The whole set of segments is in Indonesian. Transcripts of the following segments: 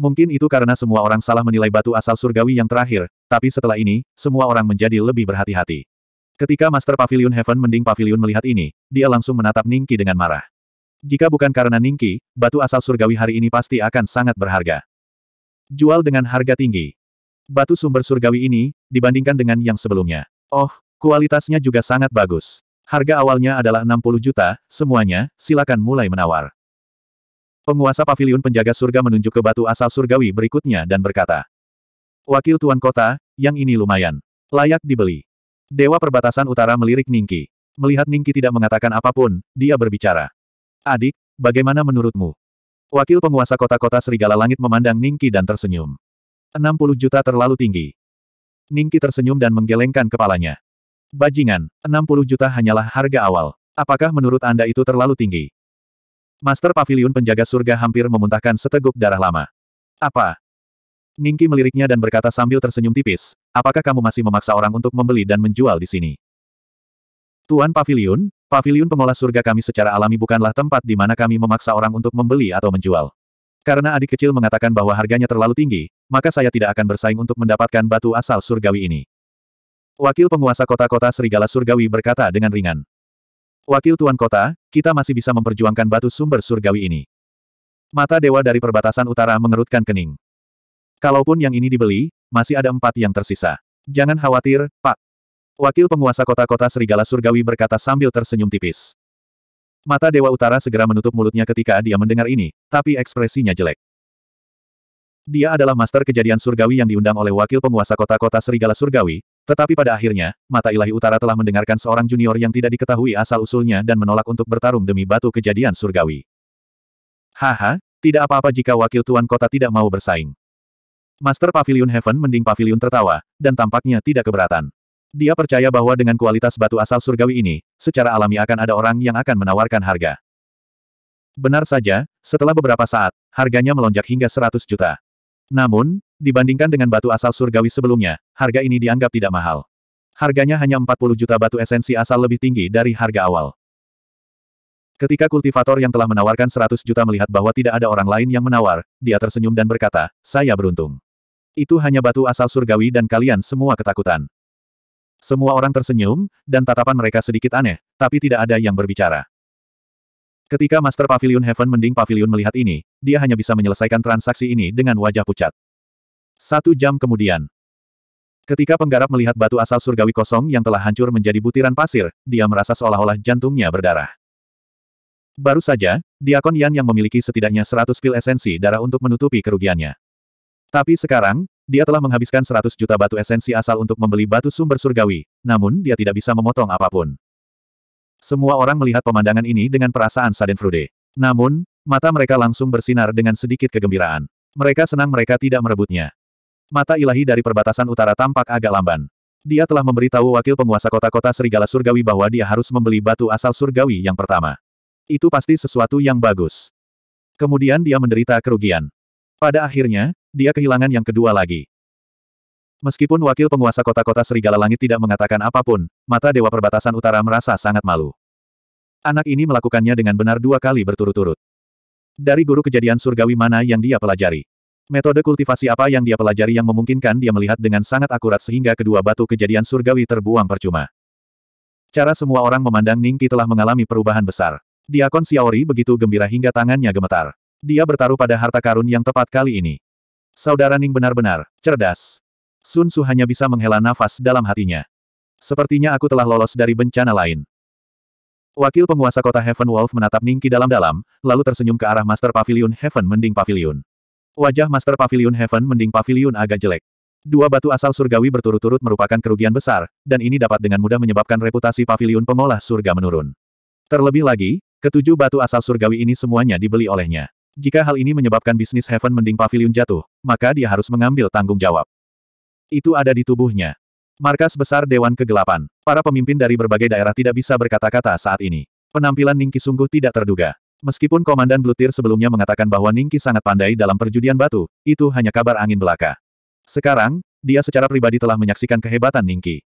Mungkin itu karena semua orang salah menilai batu asal surgawi yang terakhir, tapi setelah ini, semua orang menjadi lebih berhati-hati. Ketika Master Pavilion Heaven mending Pavilion melihat ini, dia langsung menatap Ningki dengan marah. Jika bukan karena Ningki, batu asal surgawi hari ini pasti akan sangat berharga. Jual dengan harga tinggi. Batu sumber surgawi ini, dibandingkan dengan yang sebelumnya. Oh, kualitasnya juga sangat bagus. Harga awalnya adalah 60 juta, semuanya, silakan mulai menawar. Penguasa pavilion penjaga surga menunjuk ke batu asal surgawi berikutnya dan berkata, Wakil Tuan Kota, yang ini lumayan. Layak dibeli. Dewa Perbatasan Utara melirik Ningki. Melihat Ningki tidak mengatakan apapun, dia berbicara. Adik, bagaimana menurutmu? Wakil penguasa kota-kota Serigala Langit memandang Ningki dan tersenyum. 60 juta terlalu tinggi. Ningki tersenyum dan menggelengkan kepalanya. Bajingan, 60 juta hanyalah harga awal. Apakah menurut Anda itu terlalu tinggi? Master Pavilion penjaga surga hampir memuntahkan seteguk darah lama. Apa? Ningki meliriknya dan berkata sambil tersenyum tipis, apakah kamu masih memaksa orang untuk membeli dan menjual di sini? Tuan Pavilion? Pavilion pengolah surga kami secara alami bukanlah tempat di mana kami memaksa orang untuk membeli atau menjual. Karena adik kecil mengatakan bahwa harganya terlalu tinggi, maka saya tidak akan bersaing untuk mendapatkan batu asal surgawi ini. Wakil penguasa kota-kota Serigala Surgawi berkata dengan ringan. Wakil Tuan Kota, kita masih bisa memperjuangkan batu sumber surgawi ini. Mata dewa dari perbatasan utara mengerutkan kening. Kalaupun yang ini dibeli, masih ada empat yang tersisa. Jangan khawatir, Pak. Wakil penguasa kota-kota serigala surgawi berkata sambil tersenyum tipis. Mata Dewa Utara segera menutup mulutnya ketika dia mendengar ini, tapi ekspresinya jelek. Dia adalah master kejadian surgawi yang diundang oleh wakil penguasa kota-kota serigala surgawi, tetapi pada akhirnya, mata ilahi utara telah mendengarkan seorang junior yang tidak diketahui asal-usulnya dan menolak untuk bertarung demi batu kejadian surgawi. Haha, tidak apa-apa jika wakil tuan kota tidak mau bersaing. Master Pavilion Heaven mending Pavilion tertawa, dan tampaknya tidak keberatan. Dia percaya bahwa dengan kualitas batu asal surgawi ini, secara alami akan ada orang yang akan menawarkan harga. Benar saja, setelah beberapa saat, harganya melonjak hingga 100 juta. Namun, dibandingkan dengan batu asal surgawi sebelumnya, harga ini dianggap tidak mahal. Harganya hanya 40 juta batu esensi asal lebih tinggi dari harga awal. Ketika kultivator yang telah menawarkan 100 juta melihat bahwa tidak ada orang lain yang menawar, dia tersenyum dan berkata, saya beruntung. Itu hanya batu asal surgawi dan kalian semua ketakutan. Semua orang tersenyum, dan tatapan mereka sedikit aneh, tapi tidak ada yang berbicara. Ketika Master Pavilion Heaven mending Pavilion melihat ini, dia hanya bisa menyelesaikan transaksi ini dengan wajah pucat. Satu jam kemudian. Ketika penggarap melihat batu asal surgawi kosong yang telah hancur menjadi butiran pasir, dia merasa seolah-olah jantungnya berdarah. Baru saja, Diakon Yan yang memiliki setidaknya 100 pil esensi darah untuk menutupi kerugiannya. Tapi sekarang, dia telah menghabiskan 100 juta batu esensi asal untuk membeli batu sumber surgawi, namun dia tidak bisa memotong apapun. Semua orang melihat pemandangan ini dengan perasaan sadenfrude. Namun, mata mereka langsung bersinar dengan sedikit kegembiraan. Mereka senang mereka tidak merebutnya. Mata ilahi dari perbatasan utara tampak agak lamban. Dia telah memberitahu wakil penguasa kota-kota serigala surgawi bahwa dia harus membeli batu asal surgawi yang pertama. Itu pasti sesuatu yang bagus. Kemudian dia menderita kerugian. Pada akhirnya, dia kehilangan yang kedua lagi. Meskipun wakil penguasa kota-kota Serigala Langit tidak mengatakan apapun, mata Dewa Perbatasan Utara merasa sangat malu. Anak ini melakukannya dengan benar dua kali berturut-turut. Dari guru kejadian surgawi mana yang dia pelajari? Metode kultivasi apa yang dia pelajari yang memungkinkan dia melihat dengan sangat akurat sehingga kedua batu kejadian surgawi terbuang percuma. Cara semua orang memandang Ningki telah mengalami perubahan besar. Diakon Xiaori begitu gembira hingga tangannya gemetar. Dia bertaruh pada harta karun yang tepat kali ini. Saudara Ning benar-benar cerdas. Sun Su hanya bisa menghela nafas dalam hatinya. Sepertinya aku telah lolos dari bencana lain. Wakil penguasa kota Heaven Wolf menatap Ningki dalam-dalam, lalu tersenyum ke arah Master Pavilion Heaven mending Pavilion. Wajah Master Pavilion Heaven mending Pavilion agak jelek. Dua batu asal surgawi berturut-turut merupakan kerugian besar, dan ini dapat dengan mudah menyebabkan reputasi Pavilion pengolah surga menurun. Terlebih lagi, ketujuh batu asal surgawi ini semuanya dibeli olehnya. Jika hal ini menyebabkan bisnis Heaven Mending Pavilion jatuh, maka dia harus mengambil tanggung jawab. Itu ada di tubuhnya. Markas besar Dewan Kegelapan. Para pemimpin dari berbagai daerah tidak bisa berkata-kata saat ini. Penampilan Ningki sungguh tidak terduga. Meskipun Komandan Blutir sebelumnya mengatakan bahwa Ningki sangat pandai dalam perjudian batu, itu hanya kabar angin belaka. Sekarang, dia secara pribadi telah menyaksikan kehebatan Ningki.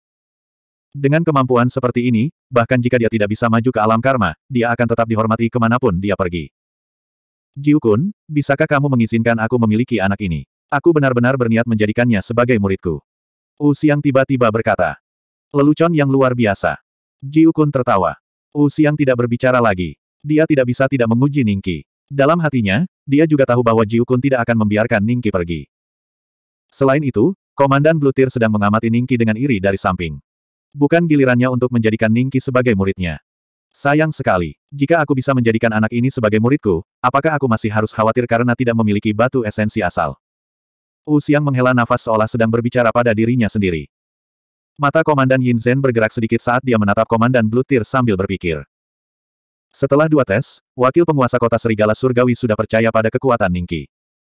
Dengan kemampuan seperti ini, bahkan jika dia tidak bisa maju ke alam karma, dia akan tetap dihormati kemanapun dia pergi. Jiukun, bisakah kamu mengizinkan aku memiliki anak ini? Aku benar-benar berniat menjadikannya sebagai muridku. Wu Xiang tiba-tiba berkata. Lelucon yang luar biasa. Ji Ukun tertawa. Wu Xiang tidak berbicara lagi. Dia tidak bisa tidak menguji Ningki. Dalam hatinya, dia juga tahu bahwa Ji Ukun tidak akan membiarkan Ningki pergi. Selain itu, Komandan Blutir sedang mengamati Ningki dengan iri dari samping. Bukan gilirannya untuk menjadikan Ningki sebagai muridnya. Sayang sekali, jika aku bisa menjadikan anak ini sebagai muridku, apakah aku masih harus khawatir karena tidak memiliki batu esensi asal? Wu Xiang menghela nafas seolah sedang berbicara pada dirinya sendiri. Mata Komandan Yin Zhen bergerak sedikit saat dia menatap Komandan Blue Tear sambil berpikir. Setelah dua tes, wakil penguasa kota Serigala Surgawi sudah percaya pada kekuatan Ningki.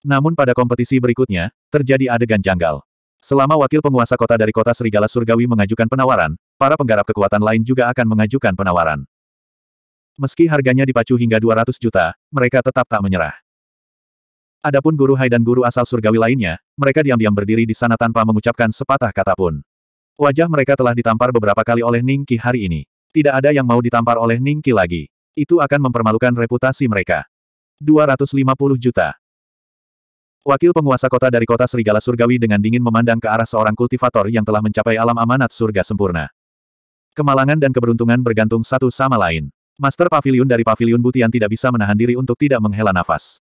Namun pada kompetisi berikutnya, terjadi adegan janggal. Selama wakil penguasa kota dari kota Serigala Surgawi mengajukan penawaran, para penggarap kekuatan lain juga akan mengajukan penawaran. Meski harganya dipacu hingga 200 juta, mereka tetap tak menyerah. Adapun guru Hai dan guru asal surgawi lainnya, mereka diam-diam berdiri di sana tanpa mengucapkan sepatah kata pun. Wajah mereka telah ditampar beberapa kali oleh Ningki hari ini. Tidak ada yang mau ditampar oleh Ningki lagi. Itu akan mempermalukan reputasi mereka. 250 juta. Wakil penguasa kota dari kota Serigala Surgawi dengan dingin memandang ke arah seorang kultivator yang telah mencapai alam amanat surga sempurna. Kemalangan dan keberuntungan bergantung satu sama lain. Master Pavilion dari pavilion Butian tidak bisa menahan diri untuk tidak menghela nafas.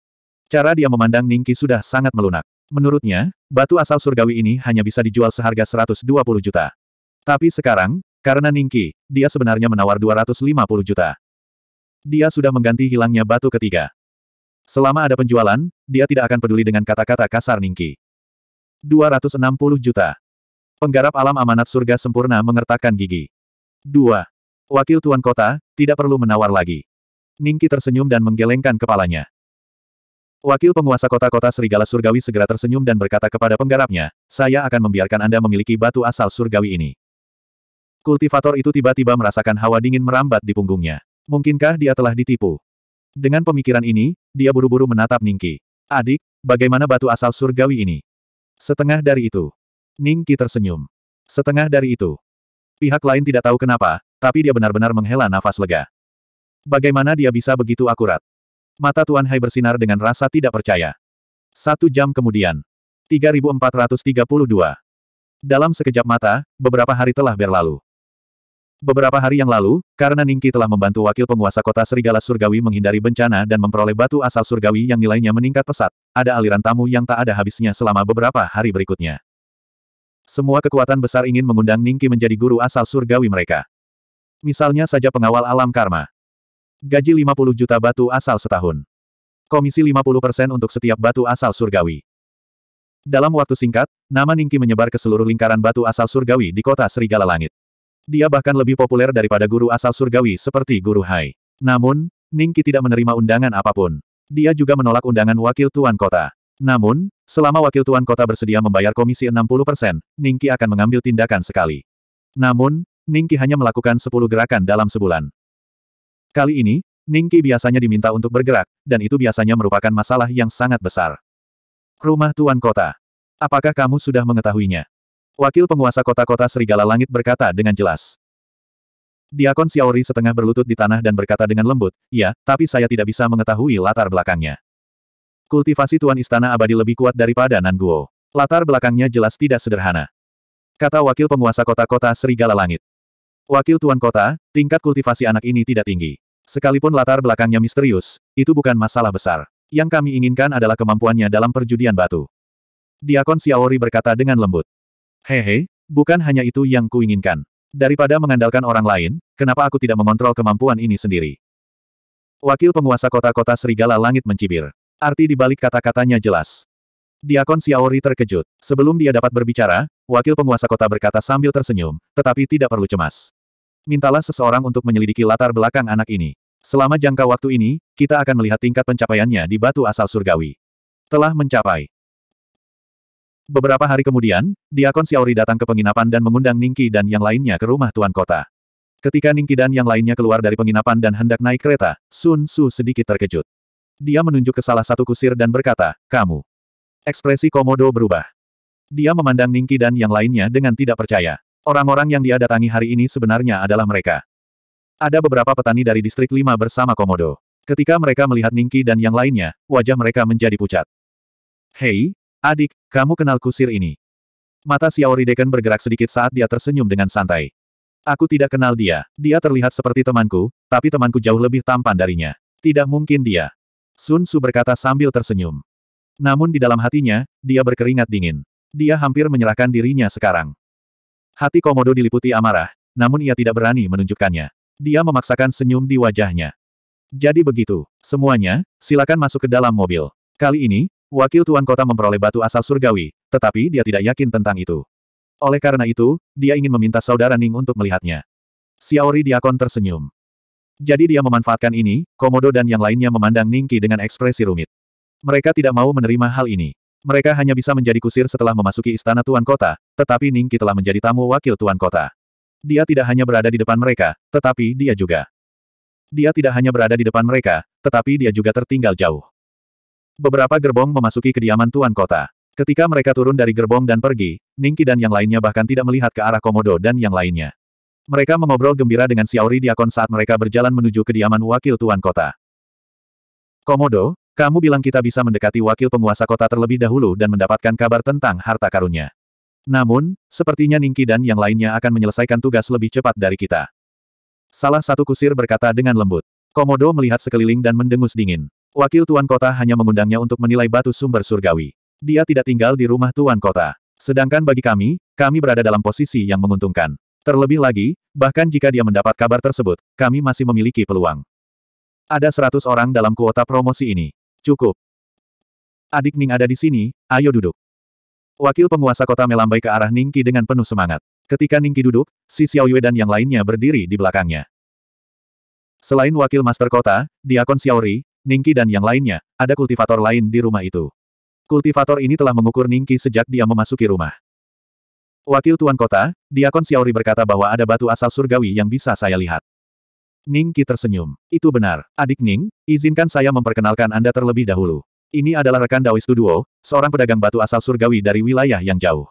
Cara dia memandang Ningki sudah sangat melunak. Menurutnya, batu asal surgawi ini hanya bisa dijual seharga 120 juta. Tapi sekarang, karena Ningki, dia sebenarnya menawar 250 juta. Dia sudah mengganti hilangnya batu ketiga. Selama ada penjualan, dia tidak akan peduli dengan kata-kata kasar Ningki. 260 juta. Penggarap alam amanat surga sempurna mengertakkan gigi. 2. Wakil Tuan Kota, tidak perlu menawar lagi. Ningki tersenyum dan menggelengkan kepalanya. Wakil penguasa kota-kota Serigala Surgawi segera tersenyum dan berkata kepada penggarapnya, saya akan membiarkan Anda memiliki batu asal Surgawi ini. Kultivator itu tiba-tiba merasakan hawa dingin merambat di punggungnya. Mungkinkah dia telah ditipu? Dengan pemikiran ini, dia buru-buru menatap Ningki. Adik, bagaimana batu asal surgawi ini? Setengah dari itu. Ningki tersenyum. Setengah dari itu. Pihak lain tidak tahu kenapa, tapi dia benar-benar menghela nafas lega. Bagaimana dia bisa begitu akurat? Mata Tuan Hai bersinar dengan rasa tidak percaya. Satu jam kemudian. 3432. Dalam sekejap mata, beberapa hari telah berlalu. Beberapa hari yang lalu, karena Ningki telah membantu wakil penguasa kota Serigala Surgawi menghindari bencana dan memperoleh batu asal Surgawi yang nilainya meningkat pesat, ada aliran tamu yang tak ada habisnya selama beberapa hari berikutnya. Semua kekuatan besar ingin mengundang Ningki menjadi guru asal Surgawi mereka. Misalnya saja pengawal alam karma. Gaji 50 juta batu asal setahun. Komisi 50% untuk setiap batu asal surgawi. Dalam waktu singkat, nama Ningki menyebar ke seluruh lingkaran batu asal surgawi di kota Serigala Langit. Dia bahkan lebih populer daripada guru asal surgawi seperti Guru Hai. Namun, Ningki tidak menerima undangan apapun. Dia juga menolak undangan wakil tuan kota. Namun, selama wakil tuan kota bersedia membayar komisi 60%, Ningki akan mengambil tindakan sekali. Namun, Ningki hanya melakukan 10 gerakan dalam sebulan. Kali ini, Ningki biasanya diminta untuk bergerak, dan itu biasanya merupakan masalah yang sangat besar. Rumah Tuan Kota. Apakah kamu sudah mengetahuinya? Wakil penguasa kota-kota Serigala Langit berkata dengan jelas. Diakon Xiaori setengah berlutut di tanah dan berkata dengan lembut, ya, tapi saya tidak bisa mengetahui latar belakangnya. Kultivasi Tuan Istana Abadi lebih kuat daripada Nan Guo. Latar belakangnya jelas tidak sederhana. Kata wakil penguasa kota-kota Serigala Langit. Wakil Tuan Kota, tingkat kultivasi anak ini tidak tinggi. Sekalipun latar belakangnya misterius, itu bukan masalah besar. Yang kami inginkan adalah kemampuannya dalam perjudian batu. Diakon Xiaori berkata dengan lembut. Hehe, bukan hanya itu yang kuinginkan. Daripada mengandalkan orang lain, kenapa aku tidak mengontrol kemampuan ini sendiri? Wakil penguasa kota-kota Serigala Langit mencibir. Arti dibalik kata-katanya jelas. Diakon Xiaori terkejut. Sebelum dia dapat berbicara, wakil penguasa kota berkata sambil tersenyum, tetapi tidak perlu cemas. Mintalah seseorang untuk menyelidiki latar belakang anak ini. Selama jangka waktu ini, kita akan melihat tingkat pencapaiannya di batu asal surgawi. Telah mencapai. Beberapa hari kemudian, Diakon Xiaori datang ke penginapan dan mengundang Ningki dan yang lainnya ke rumah Tuan Kota. Ketika Ningki dan yang lainnya keluar dari penginapan dan hendak naik kereta, Sun Su sedikit terkejut. Dia menunjuk ke salah satu kusir dan berkata, kamu. Ekspresi Komodo berubah. Dia memandang Ningki dan yang lainnya dengan tidak percaya. Orang-orang yang dia datangi hari ini sebenarnya adalah mereka. Ada beberapa petani dari distrik 5 bersama Komodo. Ketika mereka melihat Ningki dan yang lainnya, wajah mereka menjadi pucat. Hei, adik, kamu kenal kusir ini. Mata Xiaori Deken bergerak sedikit saat dia tersenyum dengan santai. Aku tidak kenal dia, dia terlihat seperti temanku, tapi temanku jauh lebih tampan darinya. Tidak mungkin dia. Sun Su berkata sambil tersenyum. Namun di dalam hatinya, dia berkeringat dingin. Dia hampir menyerahkan dirinya sekarang. Hati Komodo diliputi amarah, namun ia tidak berani menunjukkannya. Dia memaksakan senyum di wajahnya. Jadi begitu, semuanya, silakan masuk ke dalam mobil. Kali ini, wakil tuan kota memperoleh batu asal surgawi, tetapi dia tidak yakin tentang itu. Oleh karena itu, dia ingin meminta saudara Ning untuk melihatnya. Xiaori Diakon tersenyum. Jadi dia memanfaatkan ini, Komodo dan yang lainnya memandang Ningki dengan ekspresi rumit. Mereka tidak mau menerima hal ini. Mereka hanya bisa menjadi kusir setelah memasuki istana Tuan Kota, tetapi Ningki telah menjadi tamu wakil Tuan Kota. Dia tidak hanya berada di depan mereka, tetapi dia juga. Dia tidak hanya berada di depan mereka, tetapi dia juga tertinggal jauh. Beberapa gerbong memasuki kediaman Tuan Kota. Ketika mereka turun dari gerbong dan pergi, Ningki dan yang lainnya bahkan tidak melihat ke arah Komodo dan yang lainnya. Mereka mengobrol gembira dengan Xiaori Diakon saat mereka berjalan menuju kediaman wakil Tuan Kota. Komodo, kamu bilang kita bisa mendekati wakil penguasa kota terlebih dahulu dan mendapatkan kabar tentang harta karunnya. Namun, sepertinya Ningki dan yang lainnya akan menyelesaikan tugas lebih cepat dari kita. Salah satu kusir berkata dengan lembut. Komodo melihat sekeliling dan mendengus dingin. Wakil Tuan Kota hanya mengundangnya untuk menilai batu sumber surgawi. Dia tidak tinggal di rumah Tuan Kota. Sedangkan bagi kami, kami berada dalam posisi yang menguntungkan. Terlebih lagi, bahkan jika dia mendapat kabar tersebut, kami masih memiliki peluang. Ada seratus orang dalam kuota promosi ini. Cukup. Adik Ning ada di sini, ayo duduk. Wakil penguasa kota melambai ke arah Ningki dengan penuh semangat. Ketika Ningki duduk, si Xiaoyue dan yang lainnya berdiri di belakangnya. Selain wakil master kota, Diakon Xiaori, Ningki dan yang lainnya, ada kultivator lain di rumah itu. Kultivator ini telah mengukur Ningki sejak dia memasuki rumah. Wakil Tuan Kota, Diakon Xiaori berkata bahwa ada batu asal surgawi yang bisa saya lihat. Ning Qi tersenyum. Itu benar. Adik Ning, izinkan saya memperkenalkan Anda terlebih dahulu. Ini adalah rekan Daoist Duo, seorang pedagang batu asal surgawi dari wilayah yang jauh.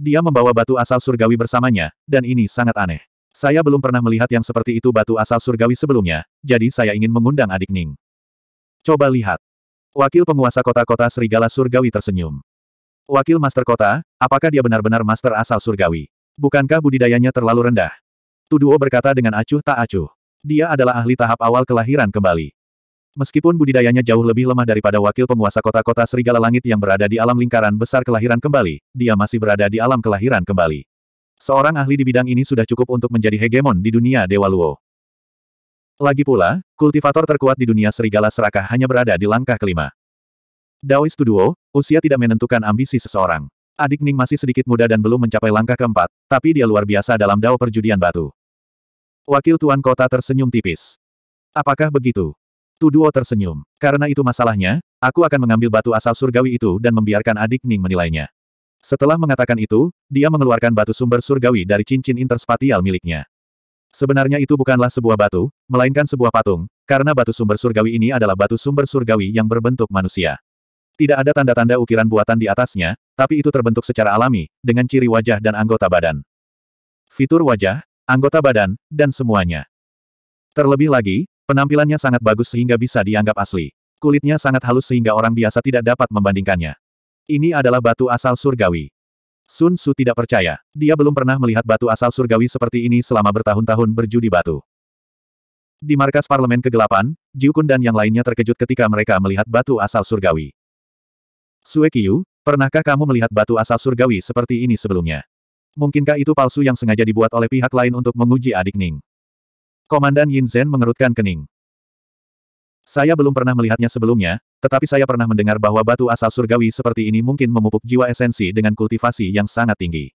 Dia membawa batu asal surgawi bersamanya, dan ini sangat aneh. Saya belum pernah melihat yang seperti itu batu asal surgawi sebelumnya, jadi saya ingin mengundang adik Ning. Coba lihat. Wakil penguasa kota-kota Serigala Surgawi tersenyum. Wakil Master Kota, apakah dia benar-benar Master asal Surgawi? Bukankah budidayanya terlalu rendah? Tuduo berkata dengan acuh tak acuh. Dia adalah ahli tahap awal kelahiran kembali. Meskipun budidayanya jauh lebih lemah daripada wakil penguasa kota-kota serigala langit yang berada di alam lingkaran besar kelahiran kembali, dia masih berada di alam kelahiran kembali. Seorang ahli di bidang ini sudah cukup untuk menjadi hegemon di dunia Dewa Luo. Lagi pula, kultivator terkuat di dunia serigala serakah hanya berada di langkah kelima. Daoist Duo, usia tidak menentukan ambisi seseorang. Adik Ning masih sedikit muda dan belum mencapai langkah keempat, tapi dia luar biasa dalam dao perjudian batu. Wakil Tuan Kota tersenyum tipis. Apakah begitu? Tuduo tersenyum. Karena itu masalahnya, aku akan mengambil batu asal surgawi itu dan membiarkan adik Ning menilainya. Setelah mengatakan itu, dia mengeluarkan batu sumber surgawi dari cincin interspatial miliknya. Sebenarnya itu bukanlah sebuah batu, melainkan sebuah patung, karena batu sumber surgawi ini adalah batu sumber surgawi yang berbentuk manusia. Tidak ada tanda-tanda ukiran buatan di atasnya, tapi itu terbentuk secara alami, dengan ciri wajah dan anggota badan. Fitur wajah, anggota badan, dan semuanya. Terlebih lagi, penampilannya sangat bagus sehingga bisa dianggap asli. Kulitnya sangat halus sehingga orang biasa tidak dapat membandingkannya. Ini adalah batu asal surgawi. Sun Su tidak percaya. Dia belum pernah melihat batu asal surgawi seperti ini selama bertahun-tahun berjudi batu. Di markas parlemen kegelapan, Jiukun dan yang lainnya terkejut ketika mereka melihat batu asal surgawi. Sue pernahkah kamu melihat batu asal surgawi seperti ini sebelumnya? Mungkinkah itu palsu yang sengaja dibuat oleh pihak lain untuk menguji adik Ning? Komandan Yin Zhen mengerutkan kening. Saya belum pernah melihatnya sebelumnya, tetapi saya pernah mendengar bahwa batu asal surgawi seperti ini mungkin memupuk jiwa esensi dengan kultivasi yang sangat tinggi.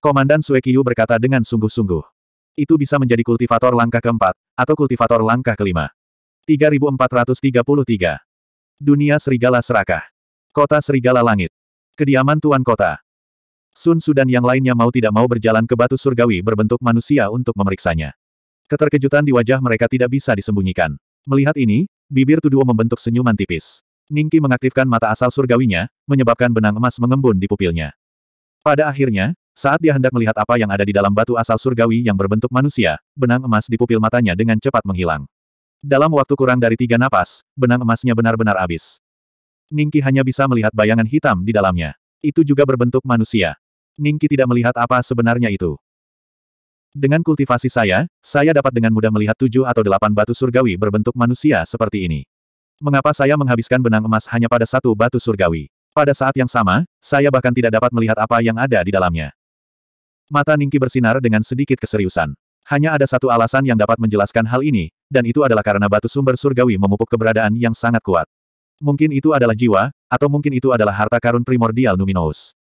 Komandan Suekiyu berkata dengan sungguh-sungguh. Itu bisa menjadi kultivator langkah keempat, atau kultivator langkah kelima. 3433 Dunia Serigala Serakah Kota Serigala Langit Kediaman Tuan Kota Sun Sudan yang lainnya mau tidak mau berjalan ke batu surgawi berbentuk manusia untuk memeriksanya. Keterkejutan di wajah mereka tidak bisa disembunyikan. Melihat ini, bibir Tuduo membentuk senyuman tipis. Ningki mengaktifkan mata asal surgawinya, menyebabkan benang emas mengembun di pupilnya. Pada akhirnya, saat dia hendak melihat apa yang ada di dalam batu asal surgawi yang berbentuk manusia, benang emas di pupil matanya dengan cepat menghilang. Dalam waktu kurang dari tiga napas, benang emasnya benar-benar habis. Ningki hanya bisa melihat bayangan hitam di dalamnya. Itu juga berbentuk manusia. Ningki tidak melihat apa sebenarnya itu. Dengan kultivasi saya, saya dapat dengan mudah melihat tujuh atau delapan batu surgawi berbentuk manusia seperti ini. Mengapa saya menghabiskan benang emas hanya pada satu batu surgawi? Pada saat yang sama, saya bahkan tidak dapat melihat apa yang ada di dalamnya. Mata Ningki bersinar dengan sedikit keseriusan. Hanya ada satu alasan yang dapat menjelaskan hal ini, dan itu adalah karena batu sumber surgawi memupuk keberadaan yang sangat kuat. Mungkin itu adalah jiwa, atau mungkin itu adalah harta karun primordial Numinous.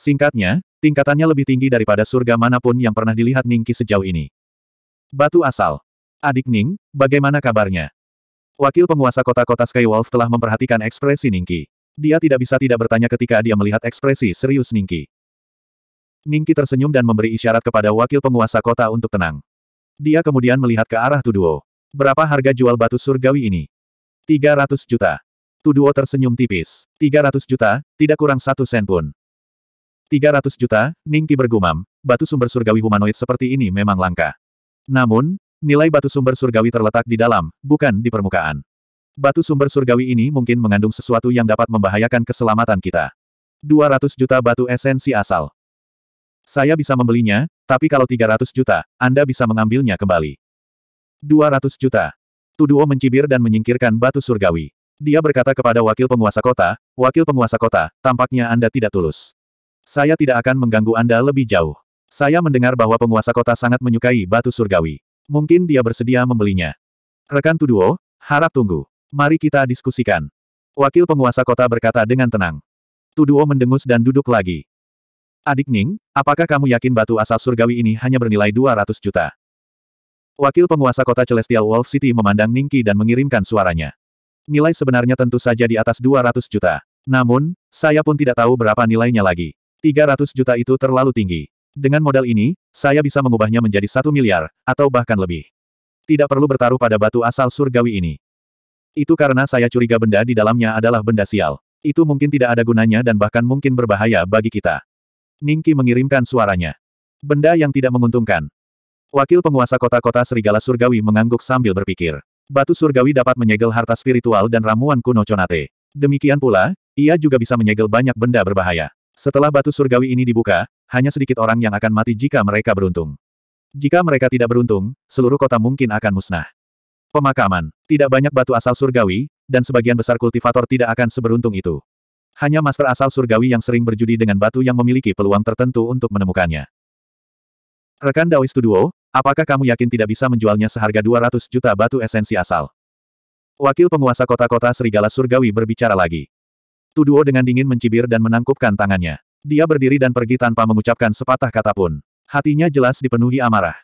Singkatnya, tingkatannya lebih tinggi daripada surga manapun yang pernah dilihat Ningki sejauh ini. Batu asal. Adik Ning, bagaimana kabarnya? Wakil penguasa kota-kota Skywolf telah memperhatikan ekspresi Ningki. Dia tidak bisa tidak bertanya ketika dia melihat ekspresi serius Ningki. Ningki tersenyum dan memberi isyarat kepada wakil penguasa kota untuk tenang. Dia kemudian melihat ke arah Tuduo. Berapa harga jual batu surgawi ini? 300 juta. Tuduo tersenyum tipis. 300 juta, tidak kurang satu sen pun. 300 juta, Ningki bergumam, batu sumber surgawi humanoid seperti ini memang langka. Namun, nilai batu sumber surgawi terletak di dalam, bukan di permukaan. Batu sumber surgawi ini mungkin mengandung sesuatu yang dapat membahayakan keselamatan kita. 200 juta batu esensi asal. Saya bisa membelinya, tapi kalau 300 juta, Anda bisa mengambilnya kembali. 200 juta. Tuduo mencibir dan menyingkirkan batu surgawi. Dia berkata kepada wakil penguasa kota, wakil penguasa kota, tampaknya Anda tidak tulus. Saya tidak akan mengganggu Anda lebih jauh. Saya mendengar bahwa penguasa kota sangat menyukai batu surgawi. Mungkin dia bersedia membelinya. Rekan Tuduo, harap tunggu. Mari kita diskusikan. Wakil penguasa kota berkata dengan tenang. Tuduo mendengus dan duduk lagi. Adik Ning, apakah kamu yakin batu asal surgawi ini hanya bernilai 200 juta? Wakil penguasa kota Celestial Wolf City memandang Ningki dan mengirimkan suaranya. Nilai sebenarnya tentu saja di atas 200 juta. Namun, saya pun tidak tahu berapa nilainya lagi. 300 juta itu terlalu tinggi. Dengan modal ini, saya bisa mengubahnya menjadi satu miliar, atau bahkan lebih. Tidak perlu bertaruh pada batu asal surgawi ini. Itu karena saya curiga benda di dalamnya adalah benda sial. Itu mungkin tidak ada gunanya dan bahkan mungkin berbahaya bagi kita. Ningki mengirimkan suaranya. Benda yang tidak menguntungkan. Wakil penguasa kota-kota Serigala Surgawi mengangguk sambil berpikir. Batu surgawi dapat menyegel harta spiritual dan ramuan kuno Conate. Demikian pula, ia juga bisa menyegel banyak benda berbahaya. Setelah batu surgawi ini dibuka, hanya sedikit orang yang akan mati jika mereka beruntung. Jika mereka tidak beruntung, seluruh kota mungkin akan musnah. Pemakaman. Tidak banyak batu asal surgawi, dan sebagian besar kultivator tidak akan seberuntung itu. Hanya master asal surgawi yang sering berjudi dengan batu yang memiliki peluang tertentu untuk menemukannya. Rekan Dawi Studio, apakah kamu yakin tidak bisa menjualnya seharga 200 juta batu esensi asal? Wakil penguasa kota-kota Serigala Surgawi berbicara lagi. Tuduo dengan dingin mencibir dan menangkupkan tangannya. Dia berdiri dan pergi tanpa mengucapkan sepatah kata pun. Hatinya jelas dipenuhi amarah.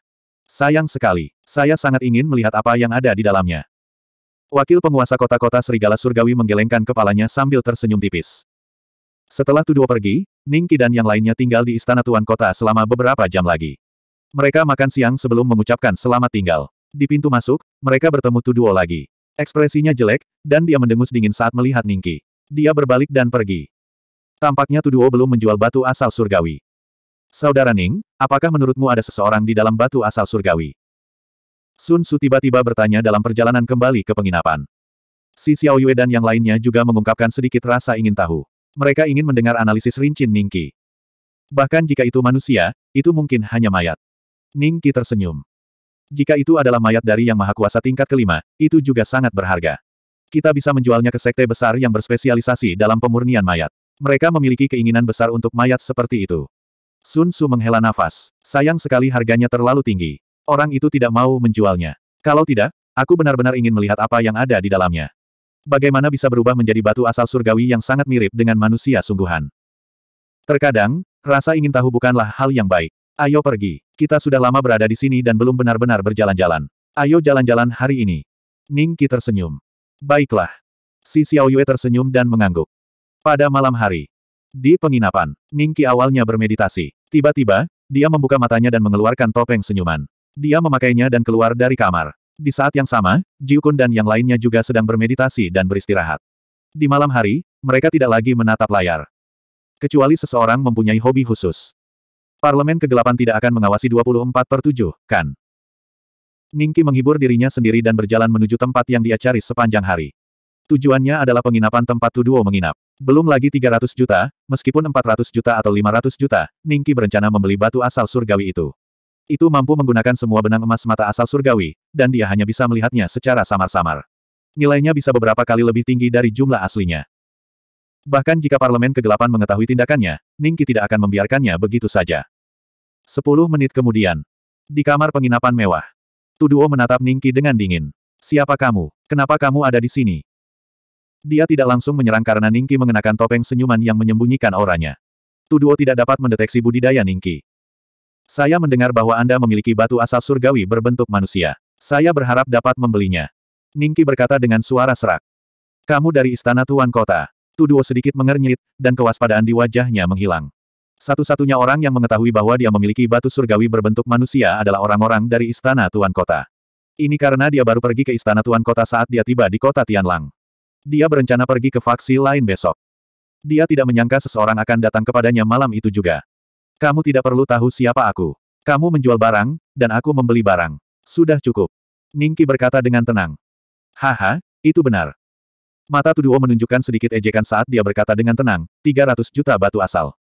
Sayang sekali, saya sangat ingin melihat apa yang ada di dalamnya. Wakil penguasa kota-kota Serigala Surgawi menggelengkan kepalanya sambil tersenyum tipis. Setelah Tuduo pergi, Ningki dan yang lainnya tinggal di istana Tuan Kota selama beberapa jam lagi. Mereka makan siang sebelum mengucapkan selamat tinggal. Di pintu masuk, mereka bertemu Tuduo lagi. Ekspresinya jelek, dan dia mendengus dingin saat melihat Ningki. Dia berbalik dan pergi. Tampaknya Tuduo belum menjual batu asal surgawi. Saudara Ning, apakah menurutmu ada seseorang di dalam batu asal surgawi? Sun Su tiba-tiba bertanya dalam perjalanan kembali ke penginapan. Si Xiao Yue dan yang lainnya juga mengungkapkan sedikit rasa ingin tahu. Mereka ingin mendengar analisis rincin Ningki. Bahkan jika itu manusia, itu mungkin hanya mayat. Ningki tersenyum. Jika itu adalah mayat dari Yang Maha Kuasa tingkat kelima, itu juga sangat berharga kita bisa menjualnya ke sekte besar yang berspesialisasi dalam pemurnian mayat. Mereka memiliki keinginan besar untuk mayat seperti itu. Sun Tzu menghela nafas. Sayang sekali harganya terlalu tinggi. Orang itu tidak mau menjualnya. Kalau tidak, aku benar-benar ingin melihat apa yang ada di dalamnya. Bagaimana bisa berubah menjadi batu asal surgawi yang sangat mirip dengan manusia sungguhan. Terkadang, rasa ingin tahu bukanlah hal yang baik. Ayo pergi. Kita sudah lama berada di sini dan belum benar-benar berjalan-jalan. Ayo jalan-jalan hari ini. Ningki tersenyum. Baiklah. Si Yue tersenyum dan mengangguk. Pada malam hari. Di penginapan, Ningki awalnya bermeditasi. Tiba-tiba, dia membuka matanya dan mengeluarkan topeng senyuman. Dia memakainya dan keluar dari kamar. Di saat yang sama, Jiukun dan yang lainnya juga sedang bermeditasi dan beristirahat. Di malam hari, mereka tidak lagi menatap layar. Kecuali seseorang mempunyai hobi khusus. Parlemen kegelapan tidak akan mengawasi 24 per 7, kan? Ningki menghibur dirinya sendiri dan berjalan menuju tempat yang dia cari sepanjang hari. Tujuannya adalah penginapan tempat Tuduo menginap. Belum lagi 300 juta, meskipun 400 juta atau 500 juta, Ningki berencana membeli batu asal surgawi itu. Itu mampu menggunakan semua benang emas mata asal surgawi, dan dia hanya bisa melihatnya secara samar-samar. Nilainya bisa beberapa kali lebih tinggi dari jumlah aslinya. Bahkan jika parlemen kegelapan mengetahui tindakannya, Ningki tidak akan membiarkannya begitu saja. Sepuluh menit kemudian. Di kamar penginapan mewah. Tuduo oh menatap Ningki dengan dingin. Siapa kamu? Kenapa kamu ada di sini? Dia tidak langsung menyerang karena Ningki mengenakan topeng senyuman yang menyembunyikan auranya. Tuduo oh tidak dapat mendeteksi budidaya Ningki. Saya mendengar bahwa Anda memiliki batu asal surgawi berbentuk manusia. Saya berharap dapat membelinya. Ningki berkata dengan suara serak. Kamu dari istana Tuan Kota. Tuduo oh sedikit mengernyit, dan kewaspadaan di wajahnya menghilang. Satu-satunya orang yang mengetahui bahwa dia memiliki batu surgawi berbentuk manusia adalah orang-orang dari Istana Tuan Kota. Ini karena dia baru pergi ke Istana Tuan Kota saat dia tiba di kota Tianlang. Dia berencana pergi ke faksi lain besok. Dia tidak menyangka seseorang akan datang kepadanya malam itu juga. Kamu tidak perlu tahu siapa aku. Kamu menjual barang, dan aku membeli barang. Sudah cukup. Ningki berkata dengan tenang. Haha, itu benar. Mata Tuduo menunjukkan sedikit ejekan saat dia berkata dengan tenang, 300 juta batu asal.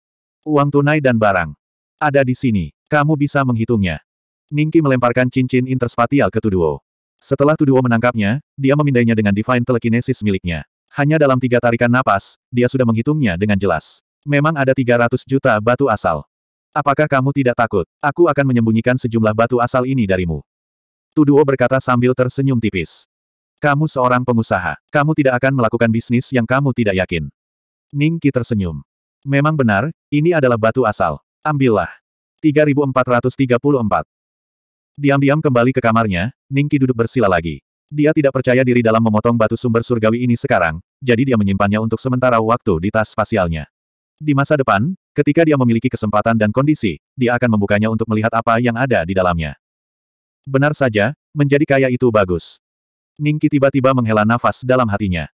Uang tunai dan barang. Ada di sini. Kamu bisa menghitungnya. Ningki melemparkan cincin interspatial ke Tuduo. Setelah Tuduo menangkapnya, dia memindainya dengan divine telekinesis miliknya. Hanya dalam tiga tarikan napas, dia sudah menghitungnya dengan jelas. Memang ada 300 juta batu asal. Apakah kamu tidak takut? Aku akan menyembunyikan sejumlah batu asal ini darimu. Tuduo berkata sambil tersenyum tipis. Kamu seorang pengusaha. Kamu tidak akan melakukan bisnis yang kamu tidak yakin. Ningki tersenyum. Memang benar, ini adalah batu asal. Ambillah. 3434. Diam-diam kembali ke kamarnya, Ningki duduk bersila lagi. Dia tidak percaya diri dalam memotong batu sumber surgawi ini sekarang, jadi dia menyimpannya untuk sementara waktu di tas spasialnya. Di masa depan, ketika dia memiliki kesempatan dan kondisi, dia akan membukanya untuk melihat apa yang ada di dalamnya. Benar saja, menjadi kaya itu bagus. Ningki tiba-tiba menghela nafas dalam hatinya.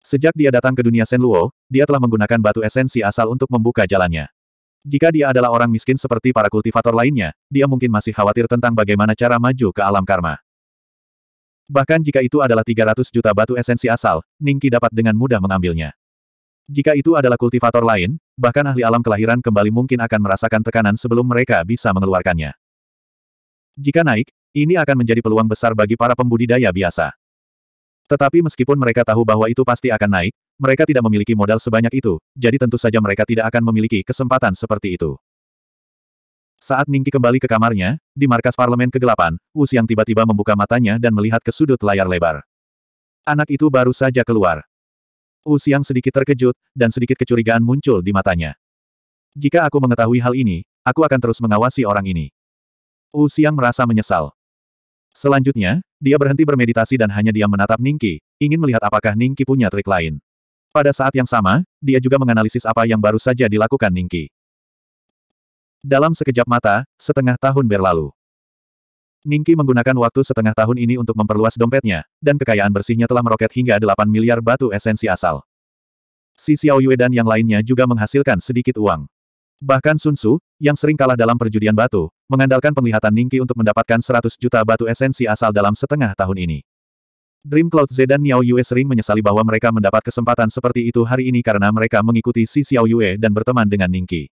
Sejak dia datang ke dunia Senluo, dia telah menggunakan batu esensi asal untuk membuka jalannya. Jika dia adalah orang miskin seperti para kultivator lainnya, dia mungkin masih khawatir tentang bagaimana cara maju ke alam karma. Bahkan jika itu adalah 300 juta batu esensi asal, Ningki dapat dengan mudah mengambilnya. Jika itu adalah kultivator lain, bahkan ahli alam kelahiran kembali mungkin akan merasakan tekanan sebelum mereka bisa mengeluarkannya. Jika naik, ini akan menjadi peluang besar bagi para pembudidaya biasa. Tetapi meskipun mereka tahu bahwa itu pasti akan naik, mereka tidak memiliki modal sebanyak itu, jadi tentu saja mereka tidak akan memiliki kesempatan seperti itu. Saat Ningki kembali ke kamarnya, di markas parlemen kegelapan, Wu Siang tiba-tiba membuka matanya dan melihat ke sudut layar lebar. Anak itu baru saja keluar. Wu Siang sedikit terkejut, dan sedikit kecurigaan muncul di matanya. Jika aku mengetahui hal ini, aku akan terus mengawasi orang ini. Wu Siang merasa menyesal. Selanjutnya, dia berhenti bermeditasi dan hanya diam menatap Ningki, ingin melihat apakah Ningki punya trik lain. Pada saat yang sama, dia juga menganalisis apa yang baru saja dilakukan Ningki. Dalam sekejap mata, setengah tahun berlalu. Ningki menggunakan waktu setengah tahun ini untuk memperluas dompetnya, dan kekayaan bersihnya telah meroket hingga 8 miliar batu esensi asal. Si Xiao Yue dan yang lainnya juga menghasilkan sedikit uang. Bahkan Sun Tzu, yang sering kalah dalam perjudian batu, mengandalkan penglihatan Ningki untuk mendapatkan 100 juta batu esensi asal dalam setengah tahun ini. Dream Cloud Z dan Niao Yue sering menyesali bahwa mereka mendapat kesempatan seperti itu hari ini karena mereka mengikuti Si Xiao Yue dan berteman dengan Ningki.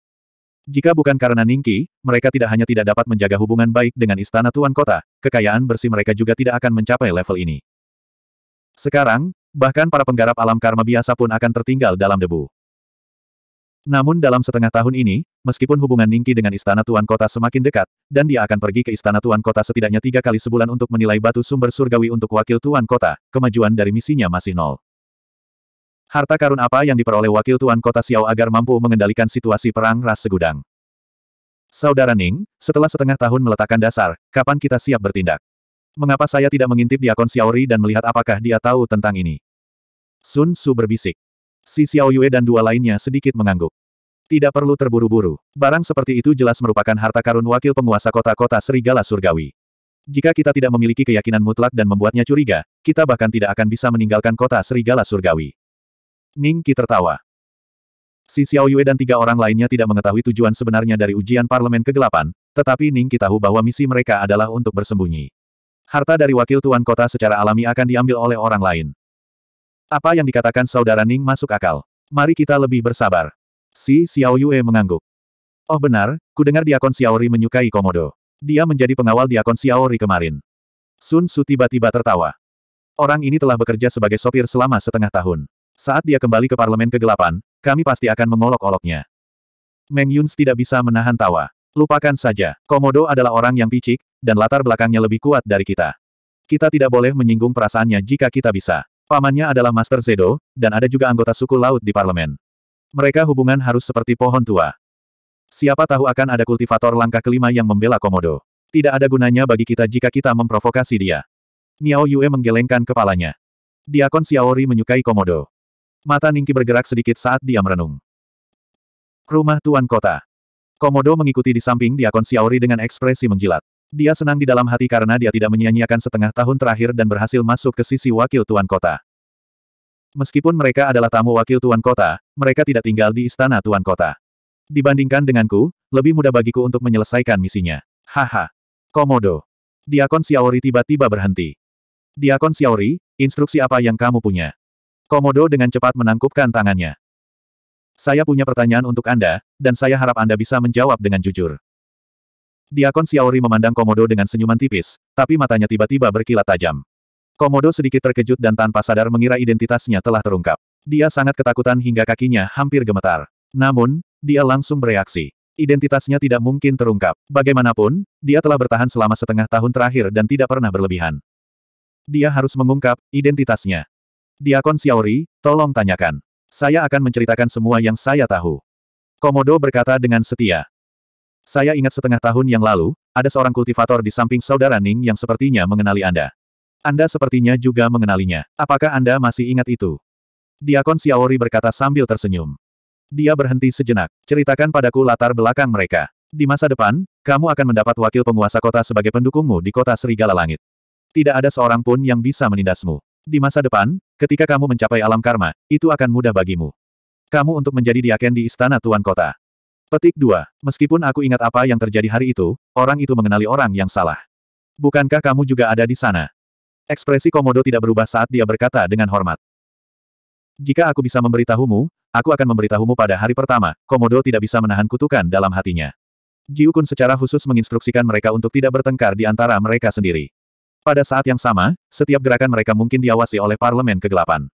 Jika bukan karena Ningki, mereka tidak hanya tidak dapat menjaga hubungan baik dengan Istana Tuan Kota, kekayaan bersih mereka juga tidak akan mencapai level ini. Sekarang, bahkan para penggarap alam karma biasa pun akan tertinggal dalam debu. Namun dalam setengah tahun ini, meskipun hubungan Ningki dengan Istana Tuan Kota semakin dekat, dan dia akan pergi ke Istana Tuan Kota setidaknya tiga kali sebulan untuk menilai batu sumber surgawi untuk wakil Tuan Kota, kemajuan dari misinya masih nol. Harta karun apa yang diperoleh wakil Tuan Kota Xiao agar mampu mengendalikan situasi perang ras segudang? Saudara Ning, setelah setengah tahun meletakkan dasar, kapan kita siap bertindak? Mengapa saya tidak mengintip diakon Xiaori dan melihat apakah dia tahu tentang ini? Sun Su berbisik. Si Xiao Yue dan dua lainnya sedikit mengangguk. Tidak perlu terburu-buru. Barang seperti itu jelas merupakan harta karun wakil penguasa kota-kota serigala surgawi. Jika kita tidak memiliki keyakinan mutlak dan membuatnya curiga, kita bahkan tidak akan bisa meninggalkan kota serigala surgawi. Ning Qi tertawa. Si Xiao Yue dan tiga orang lainnya tidak mengetahui tujuan sebenarnya dari ujian parlemen kegelapan, tetapi Ning Qi tahu bahwa misi mereka adalah untuk bersembunyi. Harta dari wakil tuan kota secara alami akan diambil oleh orang lain. Apa yang dikatakan saudara Ning masuk akal. Mari kita lebih bersabar. Si Xiao Yue mengangguk. Oh benar, ku dengar Diakon Ri menyukai Komodo. Dia menjadi pengawal Diakon Ri kemarin. Sun Su tiba-tiba tertawa. Orang ini telah bekerja sebagai sopir selama setengah tahun. Saat dia kembali ke Parlemen Kegelapan, kami pasti akan mengolok-oloknya. Meng Yun tidak bisa menahan tawa. Lupakan saja, Komodo adalah orang yang picik, dan latar belakangnya lebih kuat dari kita. Kita tidak boleh menyinggung perasaannya jika kita bisa. Pamannya adalah Master Zedo, dan ada juga anggota suku laut di parlemen. Mereka hubungan harus seperti pohon tua. Siapa tahu akan ada kultivator langkah kelima yang membela Komodo. Tidak ada gunanya bagi kita jika kita memprovokasi dia. Miao Yue menggelengkan kepalanya. Diakon Xiaori menyukai Komodo. Mata Ningki bergerak sedikit saat dia merenung. Rumah Tuan Kota. Komodo mengikuti di samping Diakon Xiaori dengan ekspresi menjilat. Dia senang di dalam hati karena dia tidak menyia-nyiakan setengah tahun terakhir dan berhasil masuk ke sisi wakil tuan kota. Meskipun mereka adalah tamu wakil tuan kota, mereka tidak tinggal di istana tuan kota. Dibandingkan denganku, lebih mudah bagiku untuk menyelesaikan misinya. Haha. Komodo. Diakon Xiaori tiba-tiba berhenti. Diakon Xiaori, instruksi apa yang kamu punya? Komodo dengan cepat menangkupkan tangannya. Saya punya pertanyaan untuk Anda, dan saya harap Anda bisa menjawab dengan jujur. Diakon Xiaori memandang Komodo dengan senyuman tipis, tapi matanya tiba-tiba berkilat tajam. Komodo sedikit terkejut dan tanpa sadar mengira identitasnya telah terungkap. Dia sangat ketakutan hingga kakinya hampir gemetar. Namun, dia langsung bereaksi. Identitasnya tidak mungkin terungkap. Bagaimanapun, dia telah bertahan selama setengah tahun terakhir dan tidak pernah berlebihan. Dia harus mengungkap identitasnya. Diakon Xiaori, tolong tanyakan. Saya akan menceritakan semua yang saya tahu. Komodo berkata dengan setia. Saya ingat setengah tahun yang lalu, ada seorang kultivator di samping saudara Ning yang sepertinya mengenali Anda. Anda sepertinya juga mengenalinya. Apakah Anda masih ingat itu? Diakon Xiaori berkata sambil tersenyum. Dia berhenti sejenak. Ceritakan padaku latar belakang mereka. Di masa depan, kamu akan mendapat wakil penguasa kota sebagai pendukungmu di kota Serigala Langit. Tidak ada seorang pun yang bisa menindasmu. Di masa depan, ketika kamu mencapai alam karma, itu akan mudah bagimu. Kamu untuk menjadi diaken di istana tuan kota. Petik 2. Meskipun aku ingat apa yang terjadi hari itu, orang itu mengenali orang yang salah. Bukankah kamu juga ada di sana? Ekspresi Komodo tidak berubah saat dia berkata dengan hormat. Jika aku bisa memberitahumu, aku akan memberitahumu pada hari pertama, Komodo tidak bisa menahan kutukan dalam hatinya. Jiukun secara khusus menginstruksikan mereka untuk tidak bertengkar di antara mereka sendiri. Pada saat yang sama, setiap gerakan mereka mungkin diawasi oleh Parlemen Kegelapan.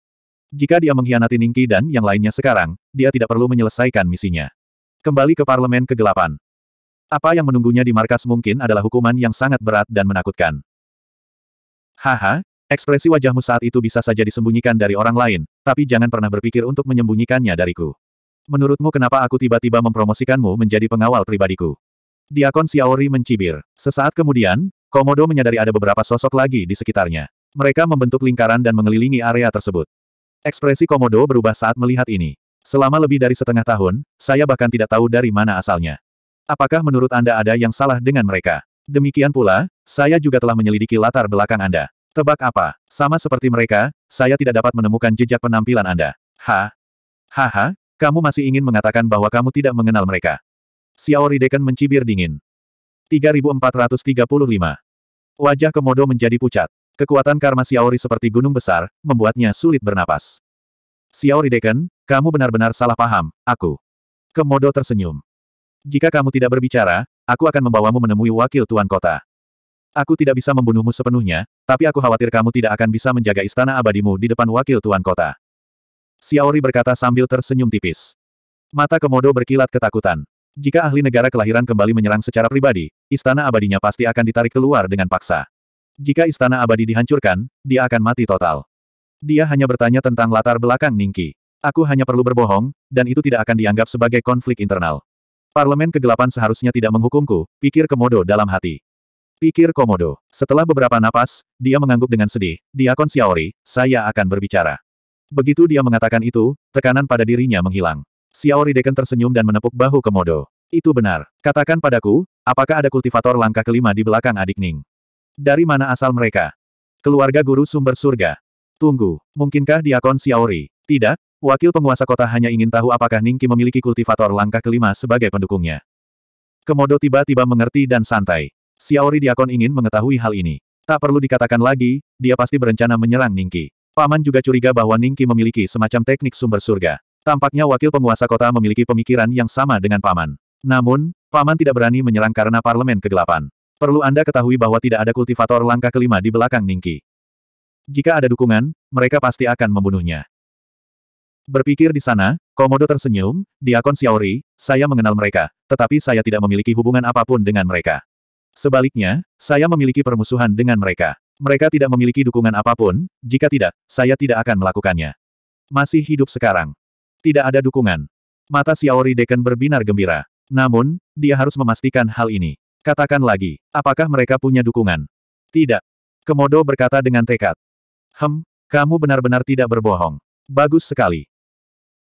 Jika dia mengkhianati Ningki dan yang lainnya sekarang, dia tidak perlu menyelesaikan misinya. Kembali ke Parlemen Kegelapan. Apa yang menunggunya di markas mungkin adalah hukuman yang sangat berat dan menakutkan. Haha, ekspresi wajahmu saat itu bisa saja disembunyikan dari orang lain, tapi jangan pernah berpikir untuk menyembunyikannya dariku. Menurutmu kenapa aku tiba-tiba mempromosikanmu menjadi pengawal pribadiku? Diakon Xiaori mencibir. Sesaat kemudian, Komodo menyadari ada beberapa sosok lagi di sekitarnya. Mereka membentuk lingkaran dan mengelilingi area tersebut. Ekspresi Komodo berubah saat melihat ini. Selama lebih dari setengah tahun, saya bahkan tidak tahu dari mana asalnya. Apakah menurut Anda ada yang salah dengan mereka? Demikian pula, saya juga telah menyelidiki latar belakang Anda. Tebak apa? Sama seperti mereka, saya tidak dapat menemukan jejak penampilan Anda. Ha? Haha, kamu masih ingin mengatakan bahwa kamu tidak mengenal mereka. Xiaori Rideken mencibir dingin. 3435. Wajah Komodo menjadi pucat. Kekuatan karma Xiaori seperti gunung besar, membuatnya sulit bernapas. Xiaori Deken, kamu benar-benar salah paham, aku. Komodo tersenyum. Jika kamu tidak berbicara, aku akan membawamu menemui wakil tuan kota. Aku tidak bisa membunuhmu sepenuhnya, tapi aku khawatir kamu tidak akan bisa menjaga istana abadimu di depan wakil tuan kota. Xiaori berkata sambil tersenyum tipis. Mata Komodo berkilat ketakutan. Jika ahli negara kelahiran kembali menyerang secara pribadi, istana abadinya pasti akan ditarik keluar dengan paksa. Jika istana abadi dihancurkan, dia akan mati total. Dia hanya bertanya tentang latar belakang Ningki. Aku hanya perlu berbohong, dan itu tidak akan dianggap sebagai konflik internal. Parlemen kegelapan seharusnya tidak menghukumku, pikir Komodo dalam hati. Pikir Komodo. Setelah beberapa napas, dia mengangguk dengan sedih. Diakon Xiaori, saya akan berbicara. Begitu dia mengatakan itu, tekanan pada dirinya menghilang. Xiaori Deken tersenyum dan menepuk bahu Komodo. Itu benar. Katakan padaku, apakah ada kultivator langkah kelima di belakang adik Ning? Dari mana asal mereka? Keluarga guru sumber surga. Tunggu, mungkinkah Diakon Xiaori? Tidak, Wakil penguasa kota hanya ingin tahu apakah Ningki memiliki kultivator langkah kelima sebagai pendukungnya. Komodo tiba-tiba mengerti dan santai. Xiaori Diakon ingin mengetahui hal ini. Tak perlu dikatakan lagi, dia pasti berencana menyerang Ningki. Paman juga curiga bahwa Ningki memiliki semacam teknik sumber surga. Tampaknya wakil penguasa kota memiliki pemikiran yang sama dengan Paman. Namun, Paman tidak berani menyerang karena parlemen kegelapan. Perlu Anda ketahui bahwa tidak ada kultivator langkah kelima di belakang Ningki. Jika ada dukungan, mereka pasti akan membunuhnya. Berpikir di sana, Komodo tersenyum, Diakon Xiaori, saya mengenal mereka, tetapi saya tidak memiliki hubungan apapun dengan mereka. Sebaliknya, saya memiliki permusuhan dengan mereka. Mereka tidak memiliki dukungan apapun, jika tidak, saya tidak akan melakukannya. Masih hidup sekarang. Tidak ada dukungan. Mata Xiaori Deken berbinar gembira. Namun, dia harus memastikan hal ini. Katakan lagi, apakah mereka punya dukungan? Tidak. Komodo berkata dengan tekad. Hem, kamu benar-benar tidak berbohong. Bagus sekali.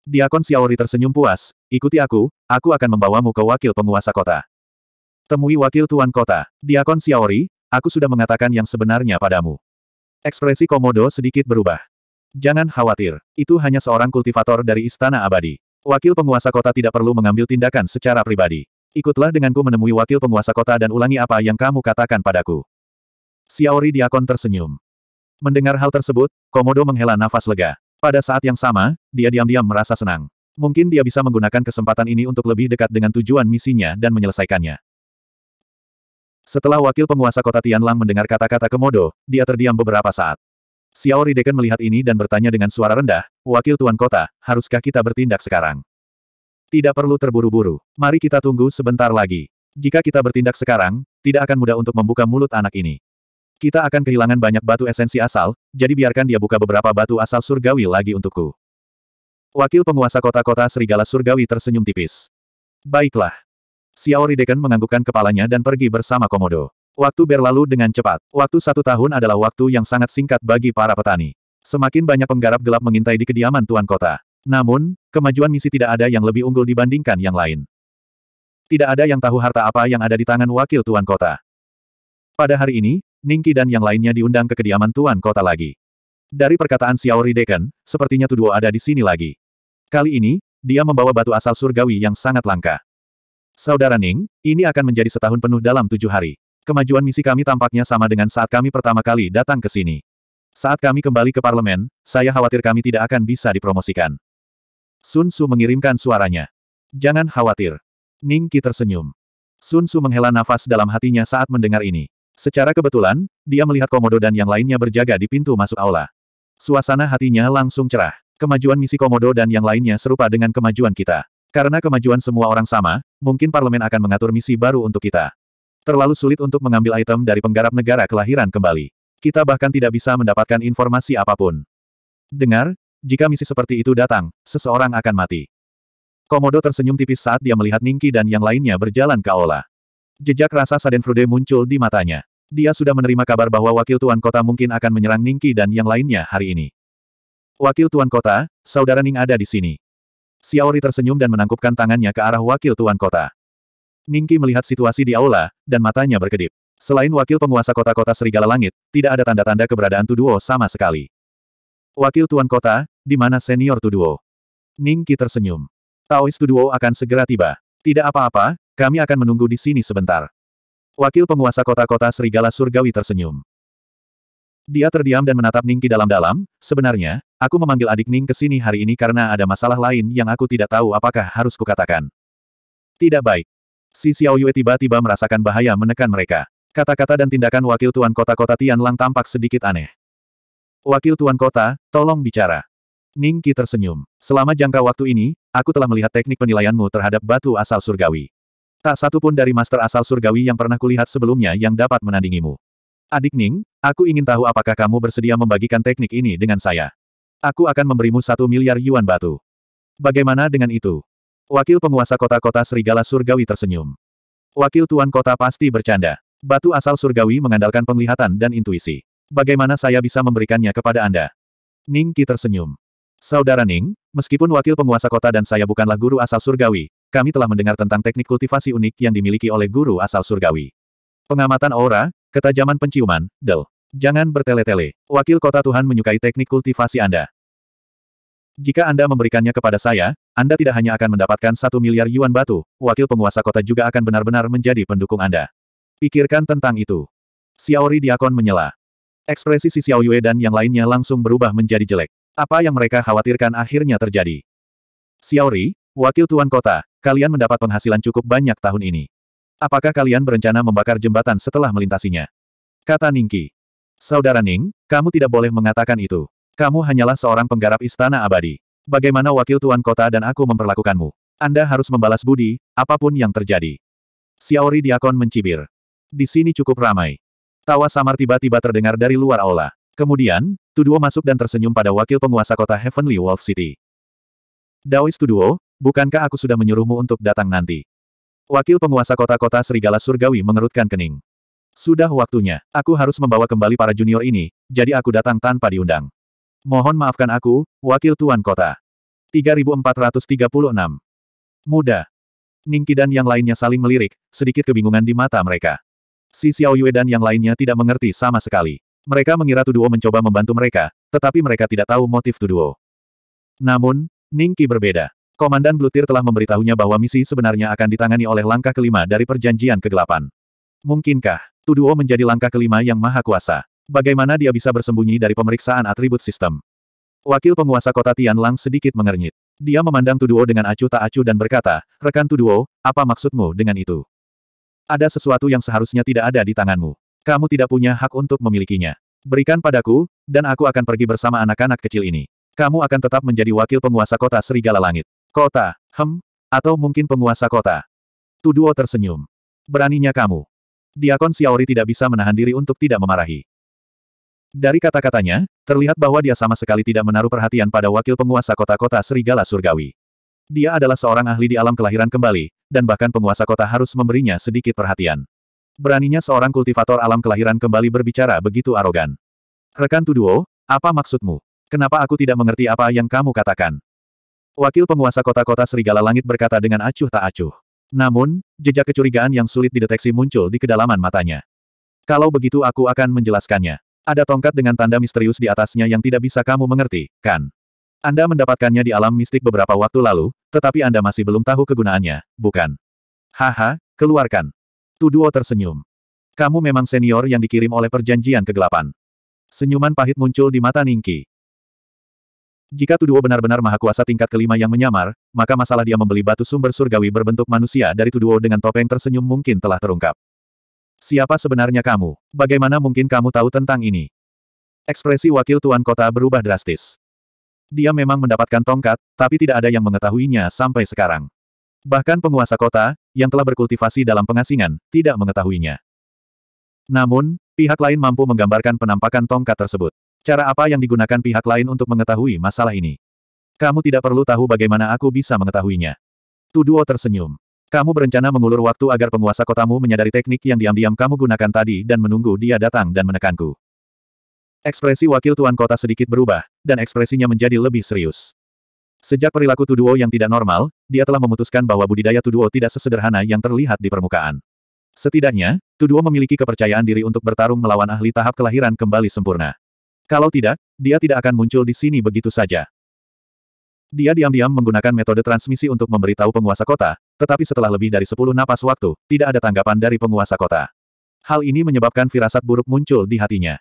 Diakon Xiaori tersenyum puas, ikuti aku, aku akan membawamu ke wakil penguasa kota. Temui wakil tuan kota. Diakon Xiaori, aku sudah mengatakan yang sebenarnya padamu. Ekspresi Komodo sedikit berubah. Jangan khawatir, itu hanya seorang kultivator dari Istana Abadi. Wakil penguasa kota tidak perlu mengambil tindakan secara pribadi. Ikutlah denganku menemui wakil penguasa kota dan ulangi apa yang kamu katakan padaku. Xiaori Diakon tersenyum. Mendengar hal tersebut, Komodo menghela nafas lega. Pada saat yang sama, dia diam-diam merasa senang. Mungkin dia bisa menggunakan kesempatan ini untuk lebih dekat dengan tujuan misinya dan menyelesaikannya. Setelah wakil penguasa kota Tianlang mendengar kata-kata Komodo, dia terdiam beberapa saat. Xiao Rideken melihat ini dan bertanya dengan suara rendah, Wakil Tuan Kota, haruskah kita bertindak sekarang? Tidak perlu terburu-buru, mari kita tunggu sebentar lagi. Jika kita bertindak sekarang, tidak akan mudah untuk membuka mulut anak ini. Kita akan kehilangan banyak batu esensi asal, jadi biarkan dia buka beberapa batu asal surgawi lagi untukku. Wakil penguasa kota-kota serigala surgawi tersenyum tipis. Baiklah. Xiaori Rideken menganggukkan kepalanya dan pergi bersama Komodo. Waktu berlalu dengan cepat. Waktu satu tahun adalah waktu yang sangat singkat bagi para petani. Semakin banyak penggarap gelap mengintai di kediaman Tuan Kota. Namun, kemajuan misi tidak ada yang lebih unggul dibandingkan yang lain. Tidak ada yang tahu harta apa yang ada di tangan wakil Tuan Kota. Pada hari ini, Ningki dan yang lainnya diundang ke kediaman Tuan Kota lagi. Dari perkataan Xiaori Deken, sepertinya Tuduo ada di sini lagi. Kali ini, dia membawa batu asal surgawi yang sangat langka. Saudara Ning, ini akan menjadi setahun penuh dalam tujuh hari. Kemajuan misi kami tampaknya sama dengan saat kami pertama kali datang ke sini. Saat kami kembali ke parlemen, saya khawatir kami tidak akan bisa dipromosikan. Sun Su mengirimkan suaranya. Jangan khawatir. Ningki tersenyum. Sun Su menghela nafas dalam hatinya saat mendengar ini. Secara kebetulan, dia melihat Komodo dan yang lainnya berjaga di pintu masuk aula. Suasana hatinya langsung cerah. Kemajuan misi Komodo dan yang lainnya serupa dengan kemajuan kita. Karena kemajuan semua orang sama, mungkin parlemen akan mengatur misi baru untuk kita. Terlalu sulit untuk mengambil item dari penggarap negara kelahiran kembali. Kita bahkan tidak bisa mendapatkan informasi apapun. Dengar, jika misi seperti itu datang, seseorang akan mati. Komodo tersenyum tipis saat dia melihat Ningki dan yang lainnya berjalan ke aula. Jejak rasa Sadenfrude muncul di matanya. Dia sudah menerima kabar bahwa wakil tuan kota mungkin akan menyerang Ningki dan yang lainnya hari ini. Wakil tuan kota, saudara Ning ada di sini. Xiaori tersenyum dan menangkupkan tangannya ke arah wakil tuan kota. Ningki melihat situasi di aula, dan matanya berkedip. Selain wakil penguasa kota-kota Serigala Langit, tidak ada tanda-tanda keberadaan Tuduo sama sekali. Wakil Tuan Kota, di mana senior Tuduo? Ningki tersenyum. Taois Tuduo akan segera tiba. Tidak apa-apa, kami akan menunggu di sini sebentar. Wakil penguasa kota-kota serigala surgawi tersenyum. Dia terdiam dan menatap Ningki dalam-dalam, sebenarnya, aku memanggil adik Ning ke sini hari ini karena ada masalah lain yang aku tidak tahu apakah harus kukatakan. Tidak baik. Si Xiao Yue tiba-tiba merasakan bahaya menekan mereka. Kata-kata dan tindakan wakil tuan kota-kota Tianlang tampak sedikit aneh. Wakil tuan kota, tolong bicara. Ningki tersenyum. Selama jangka waktu ini, aku telah melihat teknik penilaianmu terhadap batu asal surgawi. Tak satu pun dari master asal surgawi yang pernah kulihat sebelumnya yang dapat menandingimu. Adik Ning, aku ingin tahu apakah kamu bersedia membagikan teknik ini dengan saya. Aku akan memberimu satu miliar yuan batu. Bagaimana dengan itu? Wakil penguasa kota-kota serigala surgawi tersenyum. Wakil tuan kota pasti bercanda. Batu asal surgawi mengandalkan penglihatan dan intuisi. Bagaimana saya bisa memberikannya kepada Anda? Ning Qi tersenyum. Saudara Ning, meskipun wakil penguasa kota dan saya bukanlah guru asal surgawi, kami telah mendengar tentang teknik kultivasi unik yang dimiliki oleh guru asal surgawi. Pengamatan aura, ketajaman penciuman, del. Jangan bertele-tele. Wakil kota Tuhan menyukai teknik kultivasi Anda. Jika Anda memberikannya kepada saya, Anda tidak hanya akan mendapatkan satu miliar yuan batu, wakil penguasa kota juga akan benar-benar menjadi pendukung Anda. Pikirkan tentang itu. Xiaori Diakon menyela. Ekspresi si Xiao Yue dan yang lainnya langsung berubah menjadi jelek. Apa yang mereka khawatirkan akhirnya terjadi. Xiaori, wakil tuan kota, kalian mendapat penghasilan cukup banyak tahun ini. Apakah kalian berencana membakar jembatan setelah melintasinya? Kata Ningki. Saudara Ning, kamu tidak boleh mengatakan itu. Kamu hanyalah seorang penggarap istana abadi. Bagaimana wakil tuan kota dan aku memperlakukanmu? Anda harus membalas budi, apapun yang terjadi. Xiaori Diakon mencibir. Di sini cukup ramai. Tawa samar tiba-tiba terdengar dari luar aula. Kemudian, Tuduo masuk dan tersenyum pada wakil penguasa kota Heavenly Wolf City. Daois Tuduo, Bukankah aku sudah menyuruhmu untuk datang nanti? Wakil penguasa kota-kota Serigala Surgawi mengerutkan kening. Sudah waktunya, aku harus membawa kembali para junior ini, jadi aku datang tanpa diundang. Mohon maafkan aku, Wakil Tuan Kota. 3436. Muda. Ningki dan yang lainnya saling melirik, sedikit kebingungan di mata mereka. Si Xiao Yue dan yang lainnya tidak mengerti sama sekali. Mereka mengira Tuduo mencoba membantu mereka, tetapi mereka tidak tahu motif Tuduo. Namun, Ningki berbeda. Komandan Blutir telah memberitahunya bahwa misi sebenarnya akan ditangani oleh langkah kelima dari perjanjian kegelapan. Mungkinkah, Tuduo menjadi langkah kelima yang maha kuasa? Bagaimana dia bisa bersembunyi dari pemeriksaan atribut sistem? Wakil penguasa kota Tianlang sedikit mengernyit. Dia memandang Tuduo dengan acuh tak acuh dan berkata, Rekan Tuduo, apa maksudmu dengan itu? Ada sesuatu yang seharusnya tidak ada di tanganmu. Kamu tidak punya hak untuk memilikinya. Berikan padaku, dan aku akan pergi bersama anak-anak kecil ini. Kamu akan tetap menjadi wakil penguasa kota Serigala Langit. Kota, hem, atau mungkin penguasa kota. Tuduo tersenyum. Beraninya kamu. Diakon Xiaori tidak bisa menahan diri untuk tidak memarahi. Dari kata-katanya, terlihat bahwa dia sama sekali tidak menaruh perhatian pada wakil penguasa kota-kota Serigala Surgawi. Dia adalah seorang ahli di alam kelahiran kembali, dan bahkan penguasa kota harus memberinya sedikit perhatian. Beraninya seorang kultivator alam kelahiran kembali berbicara begitu arogan. Rekan Tuduo, apa maksudmu? Kenapa aku tidak mengerti apa yang kamu katakan? Wakil penguasa kota-kota Serigala Langit berkata dengan acuh tak acuh. Namun, jejak kecurigaan yang sulit dideteksi muncul di kedalaman matanya. Kalau begitu aku akan menjelaskannya. Ada tongkat dengan tanda misterius di atasnya yang tidak bisa kamu mengerti, kan? Anda mendapatkannya di alam mistik beberapa waktu lalu, tetapi Anda masih belum tahu kegunaannya, bukan? Haha, keluarkan. Tuduo tersenyum. Kamu memang senior yang dikirim oleh perjanjian kegelapan. Senyuman pahit muncul di mata Ningki. Jika Tuduo benar-benar maha kuasa tingkat kelima yang menyamar, maka masalah dia membeli batu sumber surgawi berbentuk manusia dari Tuduo dengan topeng tersenyum mungkin telah terungkap. Siapa sebenarnya kamu? Bagaimana mungkin kamu tahu tentang ini? Ekspresi wakil tuan kota berubah drastis. Dia memang mendapatkan tongkat, tapi tidak ada yang mengetahuinya sampai sekarang. Bahkan penguasa kota, yang telah berkultivasi dalam pengasingan, tidak mengetahuinya. Namun, pihak lain mampu menggambarkan penampakan tongkat tersebut. Cara apa yang digunakan pihak lain untuk mengetahui masalah ini? Kamu tidak perlu tahu bagaimana aku bisa mengetahuinya. Tuduo tersenyum. Kamu berencana mengulur waktu agar penguasa kotamu menyadari teknik yang diam-diam kamu gunakan tadi dan menunggu dia datang dan menekanku. Ekspresi wakil tuan kota sedikit berubah, dan ekspresinya menjadi lebih serius. Sejak perilaku Tuduo yang tidak normal, dia telah memutuskan bahwa budidaya Tuduo tidak sesederhana yang terlihat di permukaan. Setidaknya, Tuduo memiliki kepercayaan diri untuk bertarung melawan ahli tahap kelahiran kembali sempurna. Kalau tidak, dia tidak akan muncul di sini begitu saja. Dia diam-diam menggunakan metode transmisi untuk memberitahu penguasa kota, tetapi setelah lebih dari 10 napas waktu, tidak ada tanggapan dari penguasa kota. Hal ini menyebabkan firasat buruk muncul di hatinya.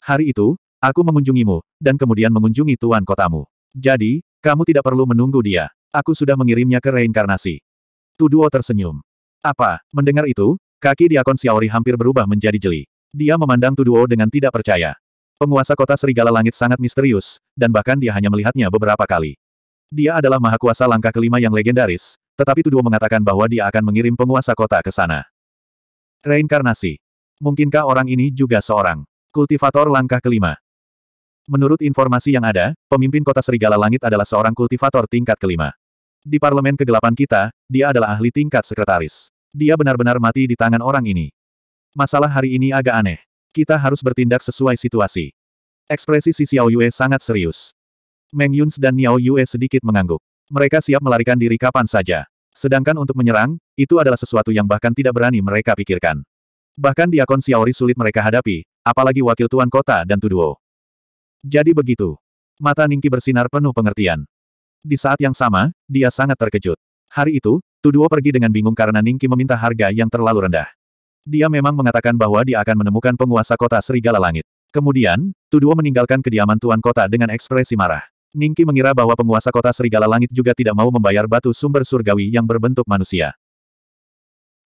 Hari itu, aku mengunjungimu, dan kemudian mengunjungi tuan kotamu. Jadi, kamu tidak perlu menunggu dia. Aku sudah mengirimnya ke reinkarnasi. Tuduo tersenyum. Apa, mendengar itu, kaki diakon Xiaori hampir berubah menjadi jeli. Dia memandang Tuduo dengan tidak percaya. Penguasa kota Serigala Langit sangat misterius, dan bahkan dia hanya melihatnya beberapa kali. Dia adalah maha kuasa langkah kelima yang legendaris, tetapi Tuduo mengatakan bahwa dia akan mengirim penguasa kota ke sana. Reinkarnasi. Mungkinkah orang ini juga seorang kultivator langkah kelima? Menurut informasi yang ada, pemimpin kota Serigala Langit adalah seorang kultivator tingkat kelima. Di parlemen kegelapan kita, dia adalah ahli tingkat sekretaris. Dia benar-benar mati di tangan orang ini. Masalah hari ini agak aneh. Kita harus bertindak sesuai situasi. Ekspresi si Xiao Yue sangat serius. Meng Yuns dan Niao Yue sedikit mengangguk. Mereka siap melarikan diri kapan saja. Sedangkan untuk menyerang, itu adalah sesuatu yang bahkan tidak berani mereka pikirkan. Bahkan diakon Xiaori sulit mereka hadapi, apalagi wakil tuan kota dan Tuduo. Jadi begitu. Mata Ningki bersinar penuh pengertian. Di saat yang sama, dia sangat terkejut. Hari itu, Tuduo pergi dengan bingung karena Ningki meminta harga yang terlalu rendah. Dia memang mengatakan bahwa dia akan menemukan penguasa kota Serigala Langit. Kemudian, Tuduo meninggalkan kediaman Tuan Kota dengan ekspresi marah. Ningki mengira bahwa penguasa kota Serigala Langit juga tidak mau membayar batu sumber surgawi yang berbentuk manusia.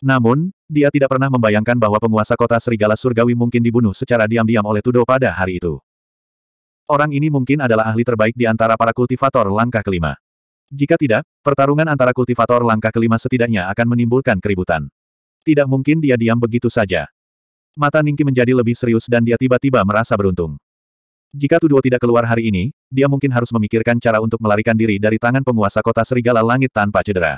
Namun, dia tidak pernah membayangkan bahwa penguasa kota Serigala Surgawi mungkin dibunuh secara diam-diam oleh Tudo pada hari itu. Orang ini mungkin adalah ahli terbaik di antara para kultivator langkah kelima. Jika tidak, pertarungan antara kultivator langkah kelima setidaknya akan menimbulkan keributan. Tidak mungkin dia diam begitu saja. Mata Ningki menjadi lebih serius dan dia tiba-tiba merasa beruntung. Jika Tuduo tidak keluar hari ini, dia mungkin harus memikirkan cara untuk melarikan diri dari tangan penguasa kota serigala langit tanpa cedera.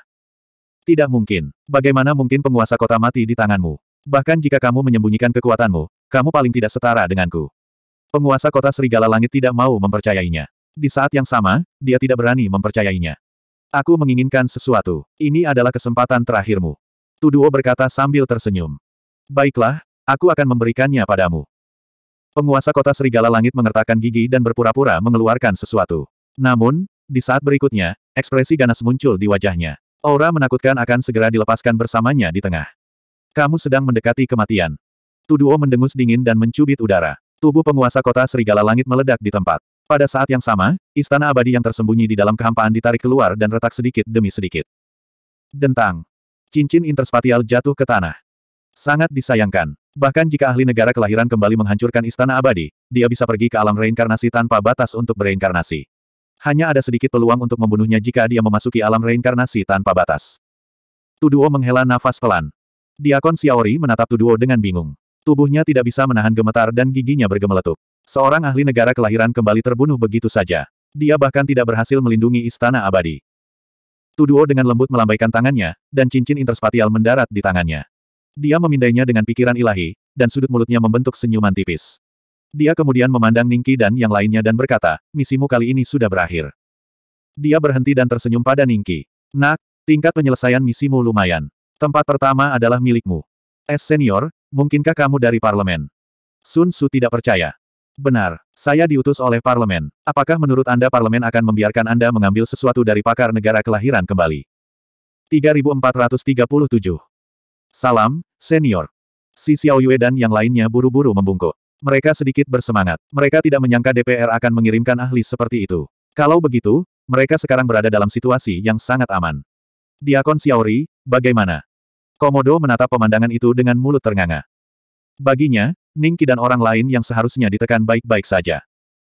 Tidak mungkin. Bagaimana mungkin penguasa kota mati di tanganmu? Bahkan jika kamu menyembunyikan kekuatanmu, kamu paling tidak setara denganku. Penguasa kota serigala langit tidak mau mempercayainya. Di saat yang sama, dia tidak berani mempercayainya. Aku menginginkan sesuatu. Ini adalah kesempatan terakhirmu. Tuduo berkata sambil tersenyum. Baiklah, aku akan memberikannya padamu. Penguasa kota Serigala Langit mengertakkan gigi dan berpura-pura mengeluarkan sesuatu. Namun, di saat berikutnya, ekspresi ganas muncul di wajahnya. Aura menakutkan akan segera dilepaskan bersamanya di tengah. Kamu sedang mendekati kematian. Tuduo mendengus dingin dan mencubit udara. Tubuh penguasa kota Serigala Langit meledak di tempat. Pada saat yang sama, istana abadi yang tersembunyi di dalam kehampaan ditarik keluar dan retak sedikit demi sedikit. Dentang. Cincin interspatial jatuh ke tanah. Sangat disayangkan. Bahkan jika ahli negara kelahiran kembali menghancurkan istana abadi, dia bisa pergi ke alam reinkarnasi tanpa batas untuk bereinkarnasi. Hanya ada sedikit peluang untuk membunuhnya jika dia memasuki alam reinkarnasi tanpa batas. Tuduo menghela nafas pelan. Diakon Xiaori menatap Tuduo dengan bingung. Tubuhnya tidak bisa menahan gemetar dan giginya bergemeletuk. Seorang ahli negara kelahiran kembali terbunuh begitu saja. Dia bahkan tidak berhasil melindungi istana abadi. Tuduo dengan lembut melambaikan tangannya, dan cincin interspatial mendarat di tangannya. Dia memindainya dengan pikiran ilahi, dan sudut mulutnya membentuk senyuman tipis. Dia kemudian memandang Ningki dan yang lainnya dan berkata, misimu kali ini sudah berakhir. Dia berhenti dan tersenyum pada Ningki. Nak, tingkat penyelesaian misimu lumayan. Tempat pertama adalah milikmu. Es senior, mungkinkah kamu dari parlemen? Sun Tzu tidak percaya. Benar, saya diutus oleh parlemen. Apakah menurut Anda parlemen akan membiarkan Anda mengambil sesuatu dari pakar negara kelahiran kembali? 3437. Salam, senior. Si Xiaoyue dan yang lainnya buru-buru membungkuk. Mereka sedikit bersemangat. Mereka tidak menyangka DPR akan mengirimkan ahli seperti itu. Kalau begitu, mereka sekarang berada dalam situasi yang sangat aman. Diakon Xiaori, bagaimana? Komodo menatap pemandangan itu dengan mulut ternganga. Baginya, Ningki dan orang lain yang seharusnya ditekan baik-baik saja.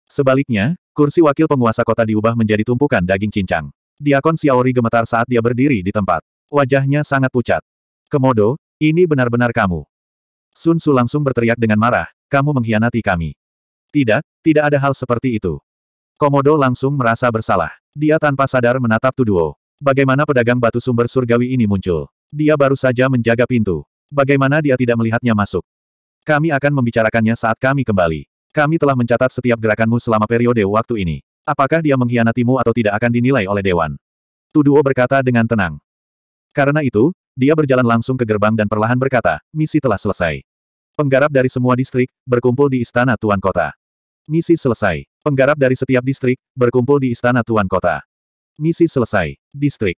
Sebaliknya, kursi wakil penguasa kota diubah menjadi tumpukan daging cincang. Diakon Xiaori gemetar saat dia berdiri di tempat. Wajahnya sangat pucat. Komodo, ini benar-benar kamu. Sun Su langsung berteriak dengan marah, kamu mengkhianati kami. Tidak, tidak ada hal seperti itu. Komodo langsung merasa bersalah. Dia tanpa sadar menatap Tuduo. Bagaimana pedagang batu sumber surgawi ini muncul? Dia baru saja menjaga pintu. Bagaimana dia tidak melihatnya masuk? Kami akan membicarakannya saat kami kembali. Kami telah mencatat setiap gerakanmu selama periode waktu ini. Apakah dia mengkhianatimu atau tidak akan dinilai oleh Dewan? Tuduo berkata dengan tenang. Karena itu, dia berjalan langsung ke gerbang dan perlahan berkata, misi telah selesai. Penggarap dari semua distrik, berkumpul di Istana Tuan Kota. Misi selesai. Penggarap dari setiap distrik, berkumpul di Istana Tuan Kota. Misi selesai. Distrik.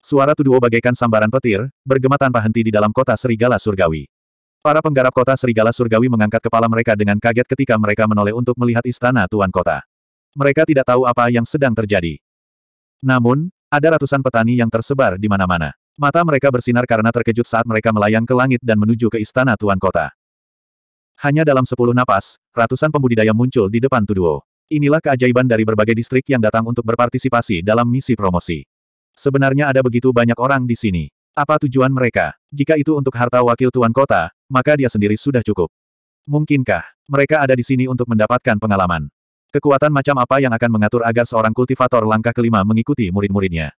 Suara Tuduo bagaikan sambaran petir, bergema tanpa henti di dalam kota serigala surgawi. Para penggarap kota serigala surgawi mengangkat kepala mereka dengan kaget ketika mereka menoleh untuk melihat istana tuan kota. Mereka tidak tahu apa yang sedang terjadi. Namun, ada ratusan petani yang tersebar di mana-mana. Mata mereka bersinar karena terkejut saat mereka melayang ke langit dan menuju ke istana tuan kota. Hanya dalam sepuluh napas, ratusan pembudidaya muncul di depan Tuduo. Inilah keajaiban dari berbagai distrik yang datang untuk berpartisipasi dalam misi promosi. Sebenarnya ada begitu banyak orang di sini. Apa tujuan mereka? Jika itu untuk harta wakil tuan kota, maka dia sendiri sudah cukup. Mungkinkah mereka ada di sini untuk mendapatkan pengalaman? Kekuatan macam apa yang akan mengatur agar seorang kultivator langkah kelima mengikuti murid-muridnya?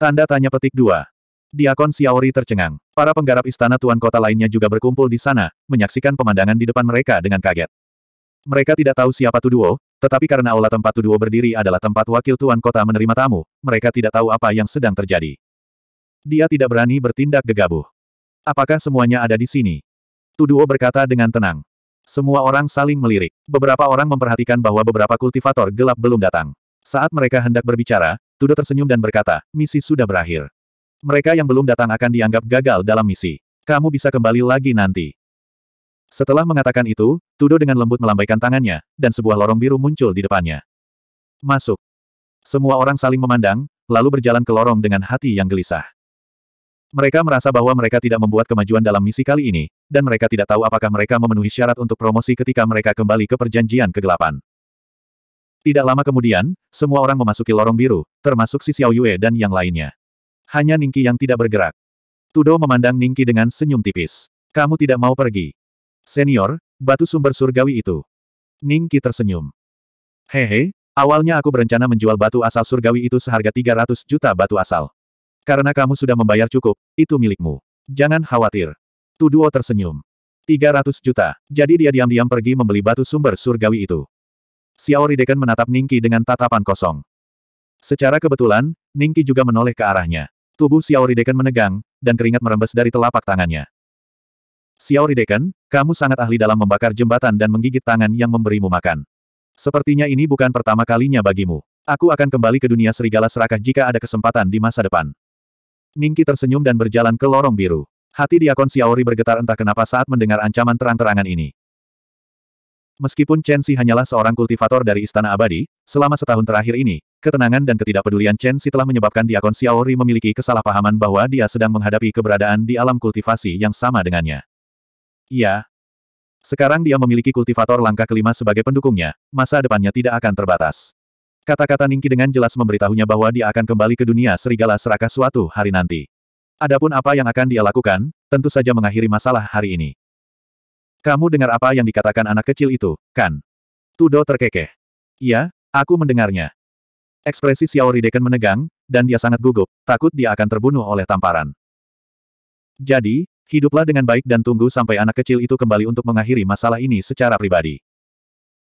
Tanda tanya petik dua. Diakon Xiaori tercengang. Para penggarap istana tuan kota lainnya juga berkumpul di sana, menyaksikan pemandangan di depan mereka dengan kaget. Mereka tidak tahu siapa Tuduo, tetapi karena aula tempat Tuduo berdiri adalah tempat wakil tuan kota menerima tamu, mereka tidak tahu apa yang sedang terjadi. Dia tidak berani bertindak gegabah. Apakah semuanya ada di sini? Tuduo berkata dengan tenang. Semua orang saling melirik. Beberapa orang memperhatikan bahwa beberapa kultivator gelap belum datang. Saat mereka hendak berbicara, Tuduo tersenyum dan berkata, misi sudah berakhir. Mereka yang belum datang akan dianggap gagal dalam misi. Kamu bisa kembali lagi nanti. Setelah mengatakan itu, Tudo dengan lembut melambaikan tangannya, dan sebuah lorong biru muncul di depannya. Masuk. Semua orang saling memandang, lalu berjalan ke lorong dengan hati yang gelisah. Mereka merasa bahwa mereka tidak membuat kemajuan dalam misi kali ini, dan mereka tidak tahu apakah mereka memenuhi syarat untuk promosi ketika mereka kembali ke perjanjian kegelapan. Tidak lama kemudian, semua orang memasuki lorong biru, termasuk si Xiao Yue dan yang lainnya. Hanya Ningki yang tidak bergerak. Tudo memandang Ningki dengan senyum tipis. Kamu tidak mau pergi. Senior, batu sumber surgawi itu. Ningki tersenyum. Hehe, awalnya aku berencana menjual batu asal surgawi itu seharga 300 juta batu asal. Karena kamu sudah membayar cukup, itu milikmu. Jangan khawatir. Tuduo tersenyum. 300 juta. Jadi dia diam-diam pergi membeli batu sumber surgawi itu. Xiao Rideken menatap Ningki dengan tatapan kosong. Secara kebetulan, Ningki juga menoleh ke arahnya. Tubuh Xiao Rideken menegang, dan keringat merembes dari telapak tangannya. Xiao Rideken, kamu sangat ahli dalam membakar jembatan dan menggigit tangan yang memberimu makan. Sepertinya ini bukan pertama kalinya bagimu. Aku akan kembali ke dunia serigala serakah jika ada kesempatan di masa depan. Ningki tersenyum dan berjalan ke lorong biru. Hati Diakon Xiaori bergetar entah kenapa saat mendengar ancaman terang-terangan ini. Meskipun Chen Xi hanyalah seorang kultivator dari Istana Abadi, selama setahun terakhir ini, ketenangan dan ketidakpedulian Chen Xi telah menyebabkan Diakon Xiaori memiliki kesalahpahaman bahwa dia sedang menghadapi keberadaan di alam kultivasi yang sama dengannya. Ya, Sekarang dia memiliki kultivator langkah kelima sebagai pendukungnya, masa depannya tidak akan terbatas. Kata-kata Ningki dengan jelas memberitahunya bahwa dia akan kembali ke dunia serigala serakah suatu hari nanti. Adapun apa yang akan dia lakukan, tentu saja mengakhiri masalah hari ini. Kamu dengar apa yang dikatakan anak kecil itu, kan? Tudo terkekeh. Iya, aku mendengarnya. Ekspresi Xiao Rideken menegang, dan dia sangat gugup, takut dia akan terbunuh oleh tamparan. Jadi, hiduplah dengan baik dan tunggu sampai anak kecil itu kembali untuk mengakhiri masalah ini secara pribadi.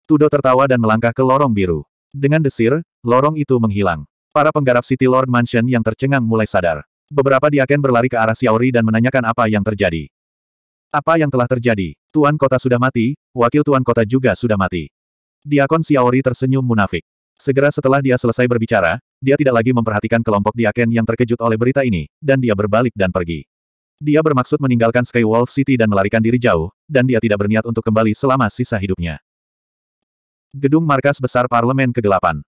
Tudo tertawa dan melangkah ke lorong biru. Dengan desir, lorong itu menghilang. Para penggarap City Lord Mansion yang tercengang mulai sadar. Beberapa diaken berlari ke arah Xiaori dan menanyakan apa yang terjadi. Apa yang telah terjadi? Tuan kota sudah mati, wakil tuan kota juga sudah mati. Diakon Xiaori tersenyum munafik. Segera setelah dia selesai berbicara, dia tidak lagi memperhatikan kelompok diaken yang terkejut oleh berita ini, dan dia berbalik dan pergi. Dia bermaksud meninggalkan Skywolf City dan melarikan diri jauh, dan dia tidak berniat untuk kembali selama sisa hidupnya. Gedung markas besar Parlemen Kegelapan.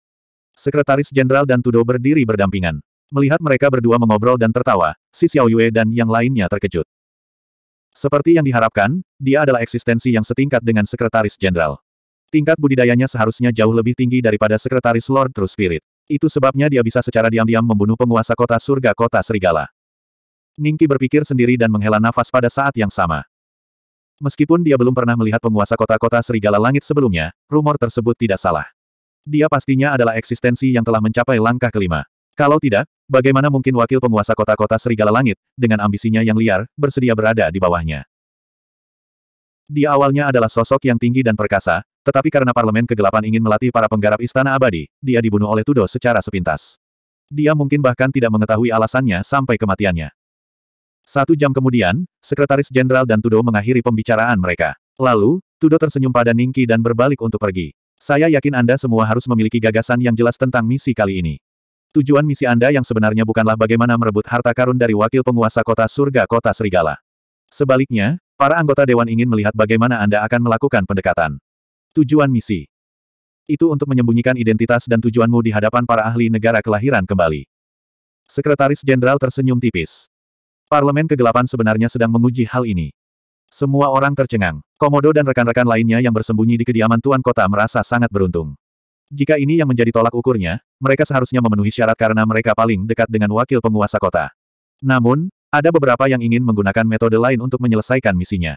Sekretaris Jenderal dan Tudo berdiri berdampingan. Melihat mereka berdua mengobrol dan tertawa, si Xiaoyue dan yang lainnya terkejut. Seperti yang diharapkan, dia adalah eksistensi yang setingkat dengan Sekretaris Jenderal. Tingkat budidayanya seharusnya jauh lebih tinggi daripada Sekretaris Lord True Spirit. Itu sebabnya dia bisa secara diam-diam membunuh penguasa kota surga kota Serigala. Ningki berpikir sendiri dan menghela nafas pada saat yang sama. Meskipun dia belum pernah melihat penguasa kota-kota serigala langit sebelumnya, rumor tersebut tidak salah. Dia pastinya adalah eksistensi yang telah mencapai langkah kelima. Kalau tidak, bagaimana mungkin wakil penguasa kota-kota serigala langit, dengan ambisinya yang liar, bersedia berada di bawahnya? Dia awalnya adalah sosok yang tinggi dan perkasa, tetapi karena parlemen kegelapan ingin melatih para penggarap istana abadi, dia dibunuh oleh Tudo secara sepintas. Dia mungkin bahkan tidak mengetahui alasannya sampai kematiannya. Satu jam kemudian, Sekretaris Jenderal dan Tudo mengakhiri pembicaraan mereka. Lalu, Tudo tersenyum pada Ningki dan berbalik untuk pergi. Saya yakin Anda semua harus memiliki gagasan yang jelas tentang misi kali ini. Tujuan misi Anda yang sebenarnya bukanlah bagaimana merebut harta karun dari wakil penguasa kota surga kota Serigala. Sebaliknya, para anggota Dewan ingin melihat bagaimana Anda akan melakukan pendekatan. Tujuan misi. Itu untuk menyembunyikan identitas dan tujuanmu di hadapan para ahli negara kelahiran kembali. Sekretaris Jenderal tersenyum tipis. Parlemen kegelapan sebenarnya sedang menguji hal ini. Semua orang tercengang. Komodo dan rekan-rekan lainnya yang bersembunyi di kediaman Tuan Kota merasa sangat beruntung. Jika ini yang menjadi tolak ukurnya, mereka seharusnya memenuhi syarat karena mereka paling dekat dengan wakil penguasa kota. Namun, ada beberapa yang ingin menggunakan metode lain untuk menyelesaikan misinya.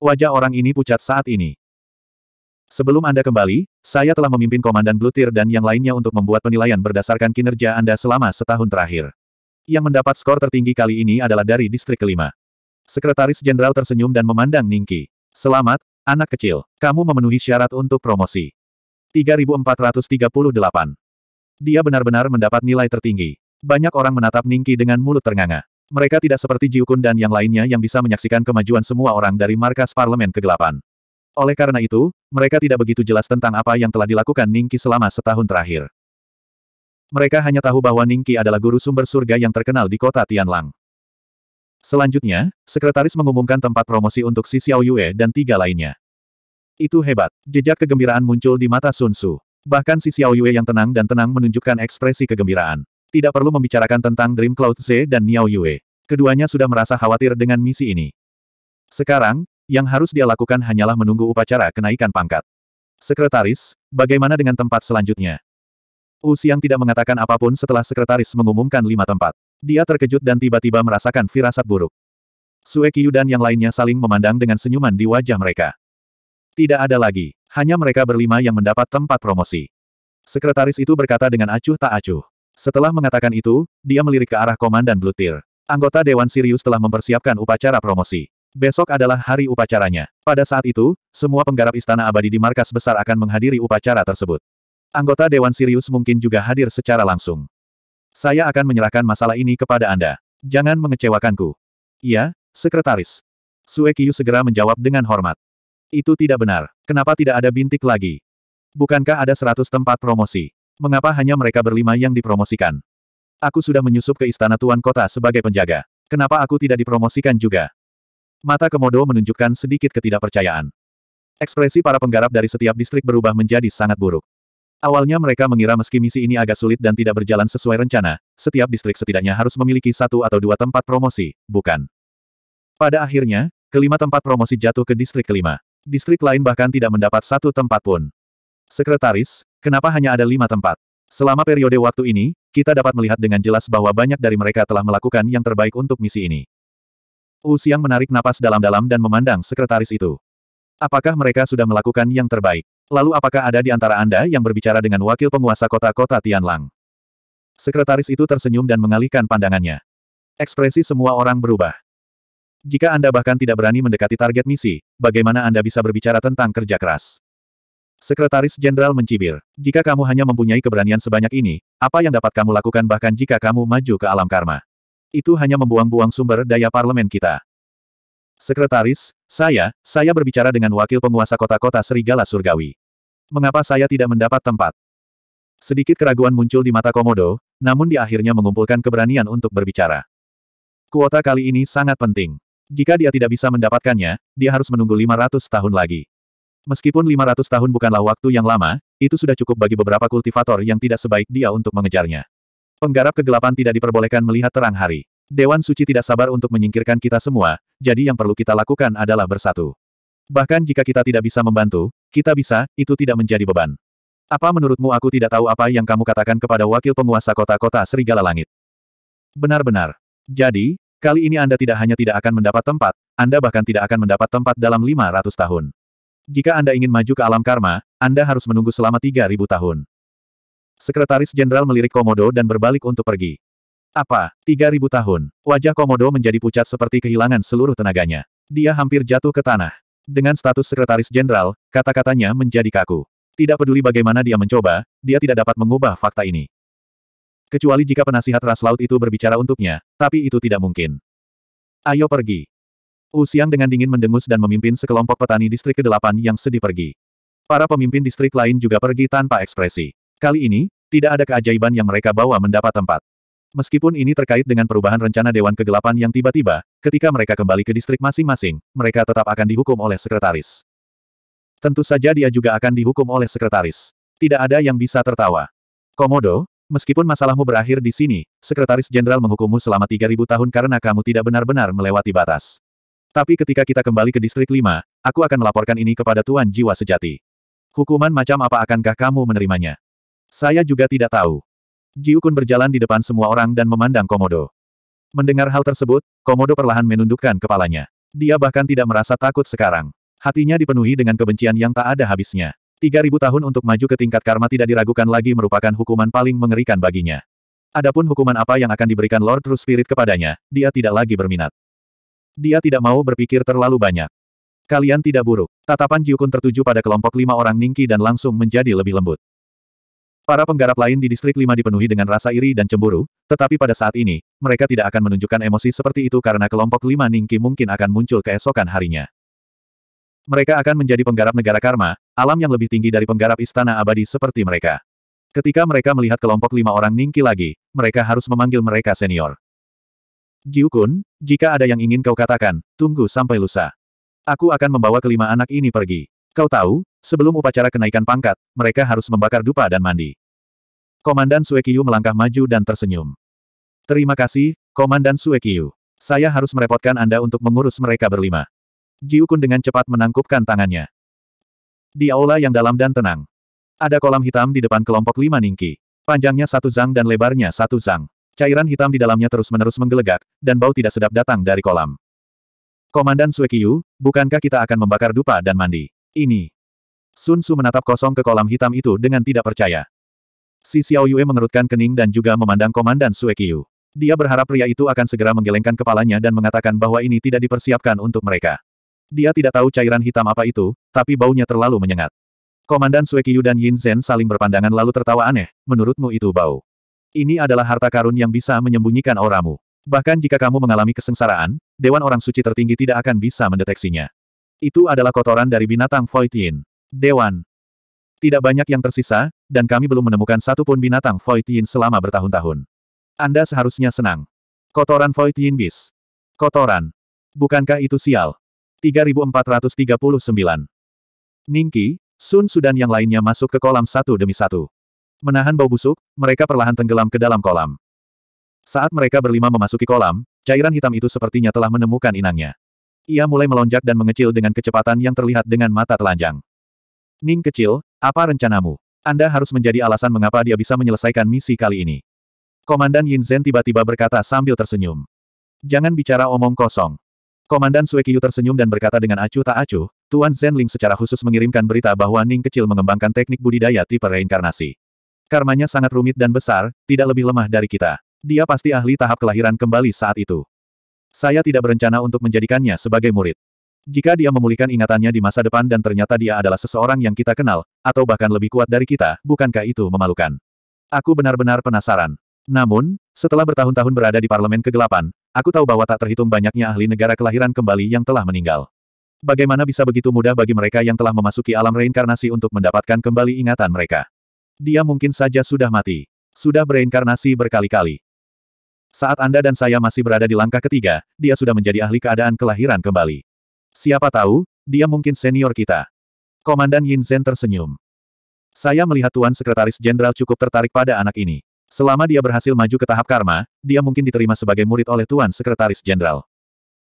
Wajah orang ini pucat saat ini. Sebelum Anda kembali, saya telah memimpin Komandan Blutir dan yang lainnya untuk membuat penilaian berdasarkan kinerja Anda selama setahun terakhir. Yang mendapat skor tertinggi kali ini adalah dari distrik kelima. Sekretaris Jenderal tersenyum dan memandang Ningki. Selamat, anak kecil. Kamu memenuhi syarat untuk promosi. 3438. Dia benar-benar mendapat nilai tertinggi. Banyak orang menatap Ningki dengan mulut ternganga. Mereka tidak seperti Jiukun dan yang lainnya yang bisa menyaksikan kemajuan semua orang dari markas parlemen kegelapan. Oleh karena itu, mereka tidak begitu jelas tentang apa yang telah dilakukan Ningki selama setahun terakhir. Mereka hanya tahu bahwa Ningqi adalah guru sumber surga yang terkenal di kota Tianlang. Selanjutnya, sekretaris mengumumkan tempat promosi untuk Si Xiao Yue dan tiga lainnya. Itu hebat. Jejak kegembiraan muncul di mata Sun Tzu. Bahkan Si Xiao Yue yang tenang dan tenang menunjukkan ekspresi kegembiraan. Tidak perlu membicarakan tentang Dream Cloud Z dan Niao Yue. Keduanya sudah merasa khawatir dengan misi ini. Sekarang, yang harus dia lakukan hanyalah menunggu upacara kenaikan pangkat. Sekretaris, bagaimana dengan tempat selanjutnya? Wu Xiang tidak mengatakan apapun setelah sekretaris mengumumkan lima tempat. Dia terkejut dan tiba-tiba merasakan firasat buruk. Sue Qiyu dan yang lainnya saling memandang dengan senyuman di wajah mereka. Tidak ada lagi, hanya mereka berlima yang mendapat tempat promosi. Sekretaris itu berkata dengan acuh tak acuh. Setelah mengatakan itu, dia melirik ke arah Komandan Blutir. Anggota Dewan Sirius telah mempersiapkan upacara promosi. Besok adalah hari upacaranya. Pada saat itu, semua penggarap istana abadi di markas besar akan menghadiri upacara tersebut. Anggota Dewan Sirius mungkin juga hadir secara langsung. Saya akan menyerahkan masalah ini kepada Anda. Jangan mengecewakanku. Iya, Sekretaris. Kiyu segera menjawab dengan hormat. Itu tidak benar. Kenapa tidak ada bintik lagi? Bukankah ada seratus tempat promosi? Mengapa hanya mereka berlima yang dipromosikan? Aku sudah menyusup ke istana tuan kota sebagai penjaga. Kenapa aku tidak dipromosikan juga? Mata Komodo menunjukkan sedikit ketidakpercayaan. Ekspresi para penggarap dari setiap distrik berubah menjadi sangat buruk. Awalnya mereka mengira meski misi ini agak sulit dan tidak berjalan sesuai rencana, setiap distrik setidaknya harus memiliki satu atau dua tempat promosi, bukan? Pada akhirnya, kelima tempat promosi jatuh ke distrik kelima. Distrik lain bahkan tidak mendapat satu tempat pun. Sekretaris, kenapa hanya ada lima tempat? Selama periode waktu ini, kita dapat melihat dengan jelas bahwa banyak dari mereka telah melakukan yang terbaik untuk misi ini. U Siang menarik napas dalam-dalam dan memandang sekretaris itu. Apakah mereka sudah melakukan yang terbaik? Lalu apakah ada di antara Anda yang berbicara dengan wakil penguasa kota-kota Tianlang? Sekretaris itu tersenyum dan mengalihkan pandangannya. Ekspresi semua orang berubah. Jika Anda bahkan tidak berani mendekati target misi, bagaimana Anda bisa berbicara tentang kerja keras? Sekretaris Jenderal mencibir, jika kamu hanya mempunyai keberanian sebanyak ini, apa yang dapat kamu lakukan bahkan jika kamu maju ke alam karma? Itu hanya membuang-buang sumber daya parlemen kita. Sekretaris, saya, saya berbicara dengan wakil penguasa kota-kota serigala surgawi. Mengapa saya tidak mendapat tempat? Sedikit keraguan muncul di mata Komodo, namun di akhirnya mengumpulkan keberanian untuk berbicara. Kuota kali ini sangat penting. Jika dia tidak bisa mendapatkannya, dia harus menunggu 500 tahun lagi. Meskipun 500 tahun bukanlah waktu yang lama, itu sudah cukup bagi beberapa kultivator yang tidak sebaik dia untuk mengejarnya. Penggarap kegelapan tidak diperbolehkan melihat terang hari. Dewan Suci tidak sabar untuk menyingkirkan kita semua, jadi yang perlu kita lakukan adalah bersatu. Bahkan jika kita tidak bisa membantu, kita bisa, itu tidak menjadi beban. Apa menurutmu aku tidak tahu apa yang kamu katakan kepada wakil penguasa kota-kota Serigala Langit? Benar-benar. Jadi, kali ini Anda tidak hanya tidak akan mendapat tempat, Anda bahkan tidak akan mendapat tempat dalam 500 tahun. Jika Anda ingin maju ke alam karma, Anda harus menunggu selama 3000 tahun. Sekretaris Jenderal melirik Komodo dan berbalik untuk pergi. Apa, 3000 tahun? Wajah Komodo menjadi pucat seperti kehilangan seluruh tenaganya. Dia hampir jatuh ke tanah. Dengan status sekretaris jenderal, kata-katanya menjadi kaku. Tidak peduli bagaimana dia mencoba, dia tidak dapat mengubah fakta ini. Kecuali jika penasihat ras laut itu berbicara untuknya, tapi itu tidak mungkin. Ayo pergi. Usiang dengan dingin mendengus dan memimpin sekelompok petani distrik ke-8 yang sedih pergi. Para pemimpin distrik lain juga pergi tanpa ekspresi. Kali ini, tidak ada keajaiban yang mereka bawa mendapat tempat. Meskipun ini terkait dengan perubahan rencana Dewan Kegelapan yang tiba-tiba, ketika mereka kembali ke distrik masing-masing, mereka tetap akan dihukum oleh sekretaris. Tentu saja dia juga akan dihukum oleh sekretaris. Tidak ada yang bisa tertawa. Komodo, meskipun masalahmu berakhir di sini, sekretaris jenderal menghukummu selama 3000 tahun karena kamu tidak benar-benar melewati batas. Tapi ketika kita kembali ke distrik 5, aku akan melaporkan ini kepada Tuan Jiwa Sejati. Hukuman macam apa akankah kamu menerimanya? Saya juga tidak tahu. Jiukun berjalan di depan semua orang dan memandang Komodo. Mendengar hal tersebut, Komodo perlahan menundukkan kepalanya. Dia bahkan tidak merasa takut sekarang. Hatinya dipenuhi dengan kebencian yang tak ada habisnya. 3000 tahun untuk maju ke tingkat karma tidak diragukan lagi merupakan hukuman paling mengerikan baginya. Adapun hukuman apa yang akan diberikan Lord True Spirit kepadanya, dia tidak lagi berminat. Dia tidak mau berpikir terlalu banyak. Kalian tidak buruk. Tatapan Jiukun tertuju pada kelompok lima orang Ningki dan langsung menjadi lebih lembut. Para penggarap lain di distrik 5 dipenuhi dengan rasa iri dan cemburu, tetapi pada saat ini, mereka tidak akan menunjukkan emosi seperti itu karena kelompok 5 Ningki mungkin akan muncul keesokan harinya. Mereka akan menjadi penggarap negara karma, alam yang lebih tinggi dari penggarap istana abadi seperti mereka. Ketika mereka melihat kelompok lima orang Ningki lagi, mereka harus memanggil mereka senior. Jiukun, jika ada yang ingin kau katakan, tunggu sampai lusa. Aku akan membawa kelima anak ini pergi. Kau tahu, sebelum upacara kenaikan pangkat, mereka harus membakar dupa dan mandi. Komandan Suekiyu melangkah maju dan tersenyum. Terima kasih, Komandan Suekiyu. Saya harus merepotkan Anda untuk mengurus mereka berlima. Jiukun dengan cepat menangkupkan tangannya. Di aula yang dalam dan tenang. Ada kolam hitam di depan kelompok lima ningki. Panjangnya satu zang dan lebarnya satu zang. Cairan hitam di dalamnya terus-menerus menggelegak, dan bau tidak sedap datang dari kolam. Komandan Suekiyu, bukankah kita akan membakar dupa dan mandi? ini. Sun Su menatap kosong ke kolam hitam itu dengan tidak percaya. Si Xiao Yue mengerutkan kening dan juga memandang Komandan Sue Qiu. Dia berharap pria itu akan segera menggelengkan kepalanya dan mengatakan bahwa ini tidak dipersiapkan untuk mereka. Dia tidak tahu cairan hitam apa itu, tapi baunya terlalu menyengat. Komandan Sue Qiu dan Yin Zhen saling berpandangan lalu tertawa aneh, menurutmu itu bau. Ini adalah harta karun yang bisa menyembunyikan auramu. Bahkan jika kamu mengalami kesengsaraan, Dewan Orang Suci tertinggi tidak akan bisa mendeteksinya. Itu adalah kotoran dari binatang Void Dewan. Tidak banyak yang tersisa, dan kami belum menemukan satupun binatang Void selama bertahun-tahun. Anda seharusnya senang. Kotoran Void Bis. Kotoran. Bukankah itu sial? 3439. Ningki, Sun Sudan yang lainnya masuk ke kolam satu demi satu. Menahan bau busuk, mereka perlahan tenggelam ke dalam kolam. Saat mereka berlima memasuki kolam, cairan hitam itu sepertinya telah menemukan inangnya. Ia mulai melonjak dan mengecil dengan kecepatan yang terlihat dengan mata telanjang. Ning kecil, apa rencanamu? Anda harus menjadi alasan mengapa dia bisa menyelesaikan misi kali ini. Komandan Yin Zhen tiba-tiba berkata sambil tersenyum. Jangan bicara omong kosong. Komandan Suekiyu tersenyum dan berkata dengan acuh tak acuh, Tuan Zhenling secara khusus mengirimkan berita bahwa Ning kecil mengembangkan teknik budidaya tipe reinkarnasi. Karmanya sangat rumit dan besar, tidak lebih lemah dari kita. Dia pasti ahli tahap kelahiran kembali saat itu. Saya tidak berencana untuk menjadikannya sebagai murid. Jika dia memulihkan ingatannya di masa depan dan ternyata dia adalah seseorang yang kita kenal, atau bahkan lebih kuat dari kita, bukankah itu memalukan? Aku benar-benar penasaran. Namun, setelah bertahun-tahun berada di Parlemen Kegelapan, aku tahu bahwa tak terhitung banyaknya ahli negara kelahiran kembali yang telah meninggal. Bagaimana bisa begitu mudah bagi mereka yang telah memasuki alam reinkarnasi untuk mendapatkan kembali ingatan mereka? Dia mungkin saja sudah mati. Sudah bereinkarnasi berkali-kali. Saat Anda dan saya masih berada di langkah ketiga, dia sudah menjadi ahli keadaan kelahiran kembali. Siapa tahu, dia mungkin senior kita. Komandan Yin Zhen tersenyum. Saya melihat Tuan Sekretaris Jenderal cukup tertarik pada anak ini. Selama dia berhasil maju ke tahap karma, dia mungkin diterima sebagai murid oleh Tuan Sekretaris Jenderal.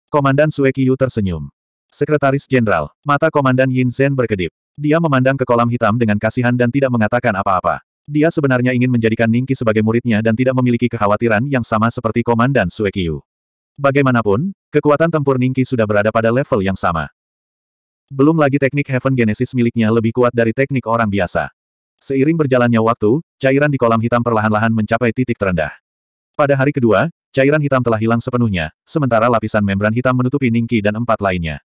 Komandan Sue Kiyu tersenyum. Sekretaris Jenderal, mata Komandan Yin Zhen berkedip. Dia memandang ke kolam hitam dengan kasihan dan tidak mengatakan apa-apa. Dia sebenarnya ingin menjadikan Ningki sebagai muridnya dan tidak memiliki kekhawatiran yang sama seperti Komandan Suekiyu. Bagaimanapun, kekuatan tempur Ningki sudah berada pada level yang sama. Belum lagi teknik Heaven Genesis miliknya lebih kuat dari teknik orang biasa. Seiring berjalannya waktu, cairan di kolam hitam perlahan-lahan mencapai titik terendah. Pada hari kedua, cairan hitam telah hilang sepenuhnya, sementara lapisan membran hitam menutupi Ningki dan empat lainnya.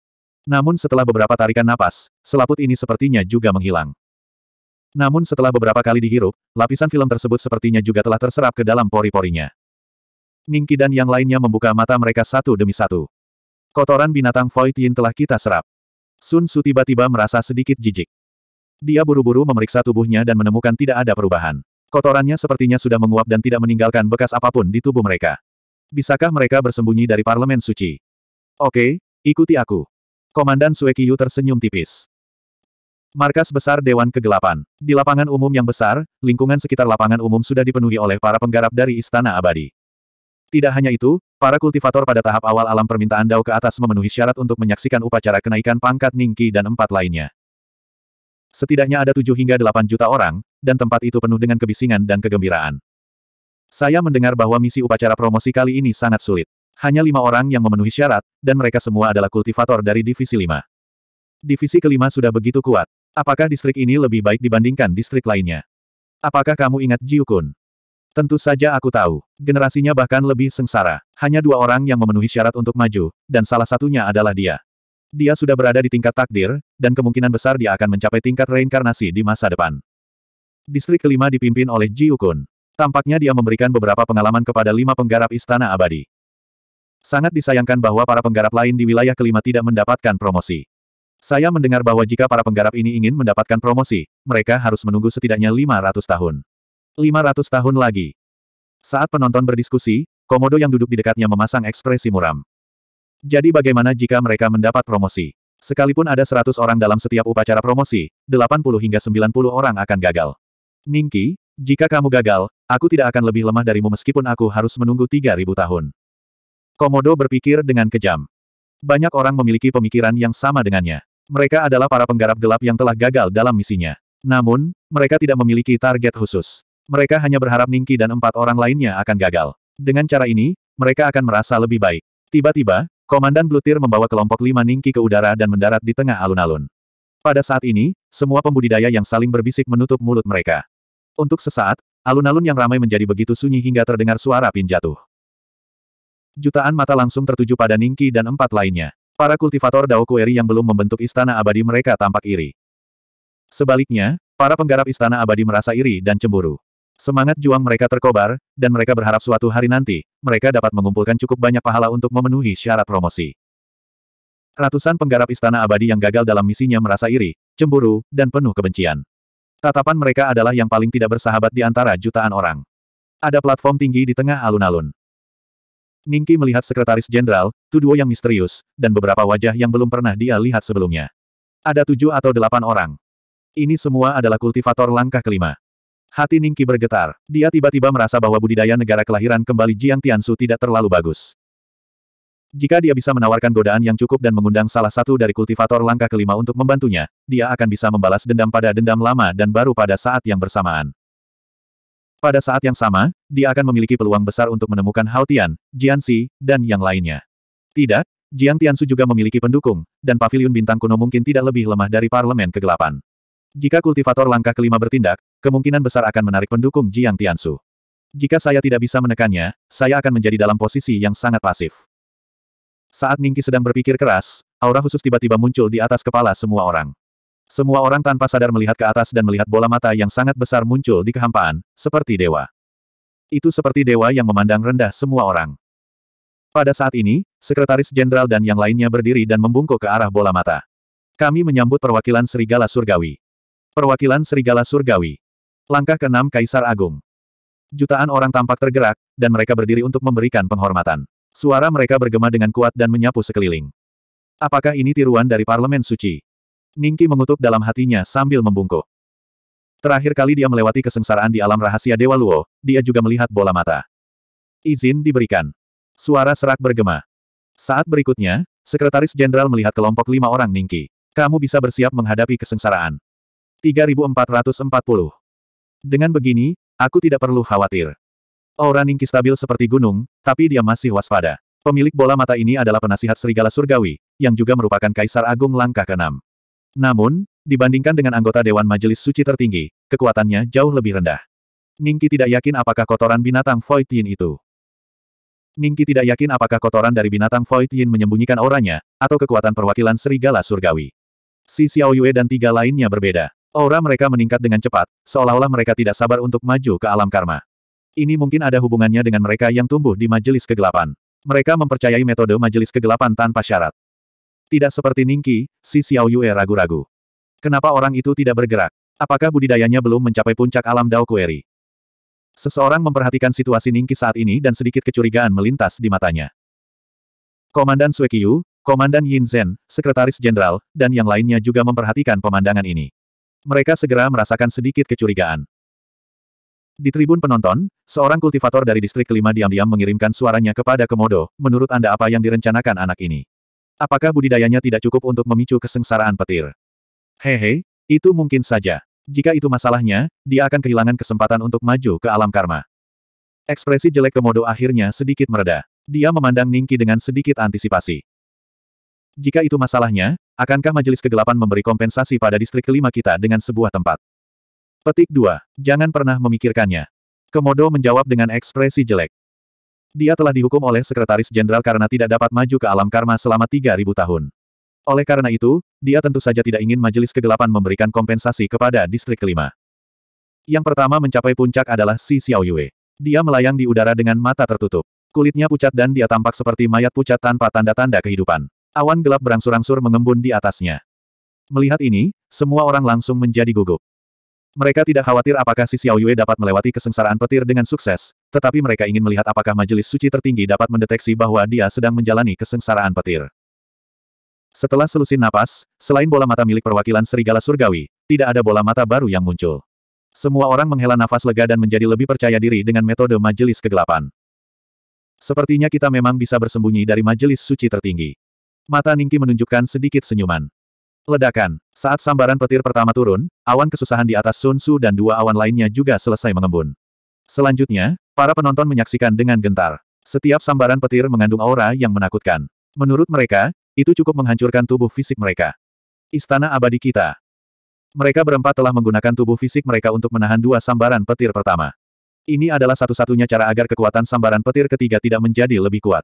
Namun setelah beberapa tarikan napas, selaput ini sepertinya juga menghilang. Namun setelah beberapa kali dihirup, lapisan film tersebut sepertinya juga telah terserap ke dalam pori-porinya. Ningki dan yang lainnya membuka mata mereka satu demi satu. Kotoran binatang Void Yin telah kita serap. Sun Su tiba-tiba merasa sedikit jijik. Dia buru-buru memeriksa tubuhnya dan menemukan tidak ada perubahan. Kotorannya sepertinya sudah menguap dan tidak meninggalkan bekas apapun di tubuh mereka. Bisakah mereka bersembunyi dari parlemen suci? Oke, ikuti aku. Komandan Suekiyu tersenyum tipis. Markas besar Dewan Kegelapan. Di lapangan umum yang besar, lingkungan sekitar lapangan umum sudah dipenuhi oleh para penggarap dari Istana Abadi. Tidak hanya itu, para kultivator pada tahap awal alam permintaan Dao ke atas memenuhi syarat untuk menyaksikan upacara kenaikan pangkat Ningki dan empat lainnya. Setidaknya ada tujuh hingga delapan juta orang, dan tempat itu penuh dengan kebisingan dan kegembiraan. Saya mendengar bahwa misi upacara promosi kali ini sangat sulit. Hanya lima orang yang memenuhi syarat, dan mereka semua adalah kultivator dari Divisi 5 divisi kelima sudah begitu kuat. Apakah distrik ini lebih baik dibandingkan distrik lainnya? Apakah kamu ingat Jiukun? Tentu saja aku tahu. Generasinya bahkan lebih sengsara. Hanya dua orang yang memenuhi syarat untuk maju, dan salah satunya adalah dia. Dia sudah berada di tingkat takdir, dan kemungkinan besar dia akan mencapai tingkat reinkarnasi di masa depan. Distrik kelima dipimpin oleh Jiukun. Tampaknya dia memberikan beberapa pengalaman kepada lima penggarap istana abadi. Sangat disayangkan bahwa para penggarap lain di wilayah kelima tidak mendapatkan promosi. Saya mendengar bahwa jika para penggarap ini ingin mendapatkan promosi, mereka harus menunggu setidaknya 500 tahun. 500 tahun lagi. Saat penonton berdiskusi, komodo yang duduk di dekatnya memasang ekspresi muram. Jadi bagaimana jika mereka mendapat promosi? Sekalipun ada 100 orang dalam setiap upacara promosi, 80 hingga 90 orang akan gagal. Ningki, jika kamu gagal, aku tidak akan lebih lemah darimu meskipun aku harus menunggu 3000 tahun. Komodo berpikir dengan kejam. Banyak orang memiliki pemikiran yang sama dengannya. Mereka adalah para penggarap gelap yang telah gagal dalam misinya. Namun, mereka tidak memiliki target khusus. Mereka hanya berharap Ningki dan empat orang lainnya akan gagal. Dengan cara ini, mereka akan merasa lebih baik. Tiba-tiba, Komandan Blutir membawa kelompok lima Ningki ke udara dan mendarat di tengah alun-alun. Pada saat ini, semua pembudidaya yang saling berbisik menutup mulut mereka. Untuk sesaat, alun-alun yang ramai menjadi begitu sunyi hingga terdengar suara pin jatuh. Jutaan mata langsung tertuju pada Ningki dan empat lainnya. Para kultivator Dao Kueri yang belum membentuk istana abadi mereka tampak iri. Sebaliknya, para penggarap istana abadi merasa iri dan cemburu. Semangat juang mereka terkobar, dan mereka berharap suatu hari nanti, mereka dapat mengumpulkan cukup banyak pahala untuk memenuhi syarat promosi. Ratusan penggarap istana abadi yang gagal dalam misinya merasa iri, cemburu, dan penuh kebencian. Tatapan mereka adalah yang paling tidak bersahabat di antara jutaan orang. Ada platform tinggi di tengah alun-alun. Ningki melihat sekretaris jenderal, Tuduo yang misterius, dan beberapa wajah yang belum pernah dia lihat sebelumnya. Ada tujuh atau delapan orang. Ini semua adalah kultivator langkah kelima. Hati Ningki bergetar. Dia tiba-tiba merasa bahwa budidaya negara kelahiran kembali Jiang Tiansu tidak terlalu bagus. Jika dia bisa menawarkan godaan yang cukup dan mengundang salah satu dari kultivator langkah kelima untuk membantunya, dia akan bisa membalas dendam pada dendam lama dan baru pada saat yang bersamaan. Pada saat yang sama, dia akan memiliki peluang besar untuk menemukan Hao Tian, Si, dan yang lainnya. Tidak, Jiang Tiansu juga memiliki pendukung, dan paviliun bintang kuno mungkin tidak lebih lemah dari parlemen kegelapan. Jika kultivator langkah kelima bertindak, kemungkinan besar akan menarik pendukung Jiang Tiansu. Jika saya tidak bisa menekannya, saya akan menjadi dalam posisi yang sangat pasif. Saat Ningki sedang berpikir keras, aura khusus tiba-tiba muncul di atas kepala semua orang. Semua orang tanpa sadar melihat ke atas dan melihat bola mata yang sangat besar muncul di kehampaan, seperti dewa. Itu seperti dewa yang memandang rendah semua orang. Pada saat ini, Sekretaris Jenderal dan yang lainnya berdiri dan membungkuk ke arah bola mata. Kami menyambut perwakilan Serigala Surgawi. Perwakilan Serigala Surgawi. Langkah ke keenam Kaisar Agung. Jutaan orang tampak tergerak, dan mereka berdiri untuk memberikan penghormatan. Suara mereka bergema dengan kuat dan menyapu sekeliling. Apakah ini tiruan dari Parlemen Suci? Ningki mengutuk dalam hatinya sambil membungkuk. Terakhir kali dia melewati kesengsaraan di alam rahasia Dewa Luo, dia juga melihat bola mata. Izin diberikan. Suara serak bergema. Saat berikutnya, Sekretaris Jenderal melihat kelompok lima orang Ningki. Kamu bisa bersiap menghadapi kesengsaraan. 3440. Dengan begini, aku tidak perlu khawatir. Aura Ningki stabil seperti gunung, tapi dia masih waspada. Pemilik bola mata ini adalah penasihat serigala surgawi, yang juga merupakan kaisar agung langkah ke-6. Namun, dibandingkan dengan anggota Dewan Majelis Suci tertinggi, kekuatannya jauh lebih rendah. Ningki tidak yakin apakah kotoran binatang Void Yin itu. Ningki tidak yakin apakah kotoran dari binatang Void Yin menyembunyikan auranya, atau kekuatan perwakilan serigala surgawi. Si Xiao Yue dan tiga lainnya berbeda. Aura mereka meningkat dengan cepat, seolah-olah mereka tidak sabar untuk maju ke alam karma. Ini mungkin ada hubungannya dengan mereka yang tumbuh di majelis kegelapan. Mereka mempercayai metode majelis kegelapan tanpa syarat. Tidak seperti Ningki, si Xiao Yue ragu-ragu. Kenapa orang itu tidak bergerak? Apakah budidayanya belum mencapai puncak alam Dao Kueri? Seseorang memperhatikan situasi Ningki saat ini dan sedikit kecurigaan melintas di matanya. Komandan Suekiyu, Komandan Yin Zhen, Sekretaris Jenderal, dan yang lainnya juga memperhatikan pemandangan ini. Mereka segera merasakan sedikit kecurigaan. Di tribun penonton, seorang kultivator dari distrik kelima diam-diam mengirimkan suaranya kepada Komodo, menurut Anda apa yang direncanakan anak ini? Apakah budidayanya tidak cukup untuk memicu kesengsaraan petir? Hehe, itu mungkin saja. Jika itu masalahnya, dia akan kehilangan kesempatan untuk maju ke alam karma. Ekspresi jelek komodo akhirnya sedikit mereda. Dia memandang Ningki dengan sedikit antisipasi. Jika itu masalahnya, akankah majelis kegelapan memberi kompensasi pada distrik kelima kita dengan sebuah tempat? Petik 2. Jangan pernah memikirkannya. Komodo menjawab dengan ekspresi jelek. Dia telah dihukum oleh Sekretaris Jenderal karena tidak dapat maju ke alam karma selama 3.000 tahun. Oleh karena itu, dia tentu saja tidak ingin Majelis Kegelapan memberikan kompensasi kepada Distrik Kelima. Yang pertama mencapai puncak adalah Si Xiaoyue. Dia melayang di udara dengan mata tertutup. Kulitnya pucat dan dia tampak seperti mayat pucat tanpa tanda-tanda kehidupan. Awan gelap berangsur-angsur mengembun di atasnya. Melihat ini, semua orang langsung menjadi gugup. Mereka tidak khawatir apakah si Xiao Yue dapat melewati kesengsaraan petir dengan sukses, tetapi mereka ingin melihat apakah majelis suci tertinggi dapat mendeteksi bahwa dia sedang menjalani kesengsaraan petir. Setelah selusin napas, selain bola mata milik perwakilan serigala surgawi, tidak ada bola mata baru yang muncul. Semua orang menghela nafas lega dan menjadi lebih percaya diri dengan metode majelis kegelapan. Sepertinya kita memang bisa bersembunyi dari majelis suci tertinggi. Mata Ningki menunjukkan sedikit senyuman. Ledakan. Saat sambaran petir pertama turun, awan kesusahan di atas Sun Tzu dan dua awan lainnya juga selesai mengembun. Selanjutnya, para penonton menyaksikan dengan gentar. Setiap sambaran petir mengandung aura yang menakutkan. Menurut mereka, itu cukup menghancurkan tubuh fisik mereka. Istana abadi kita. Mereka berempat telah menggunakan tubuh fisik mereka untuk menahan dua sambaran petir pertama. Ini adalah satu-satunya cara agar kekuatan sambaran petir ketiga tidak menjadi lebih kuat.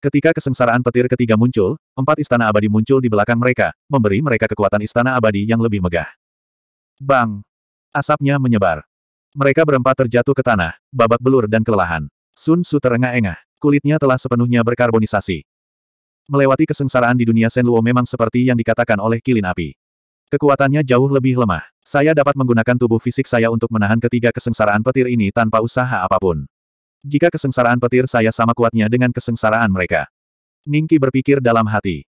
Ketika kesengsaraan petir ketiga muncul, empat istana abadi muncul di belakang mereka, memberi mereka kekuatan istana abadi yang lebih megah. Bang! Asapnya menyebar. Mereka berempat terjatuh ke tanah, babak belur dan kelelahan. Sun Su terengah-engah. Kulitnya telah sepenuhnya berkarbonisasi. Melewati kesengsaraan di dunia Luo memang seperti yang dikatakan oleh kilin api. Kekuatannya jauh lebih lemah. Saya dapat menggunakan tubuh fisik saya untuk menahan ketiga kesengsaraan petir ini tanpa usaha apapun. Jika kesengsaraan petir saya sama kuatnya dengan kesengsaraan mereka. Ningki berpikir dalam hati.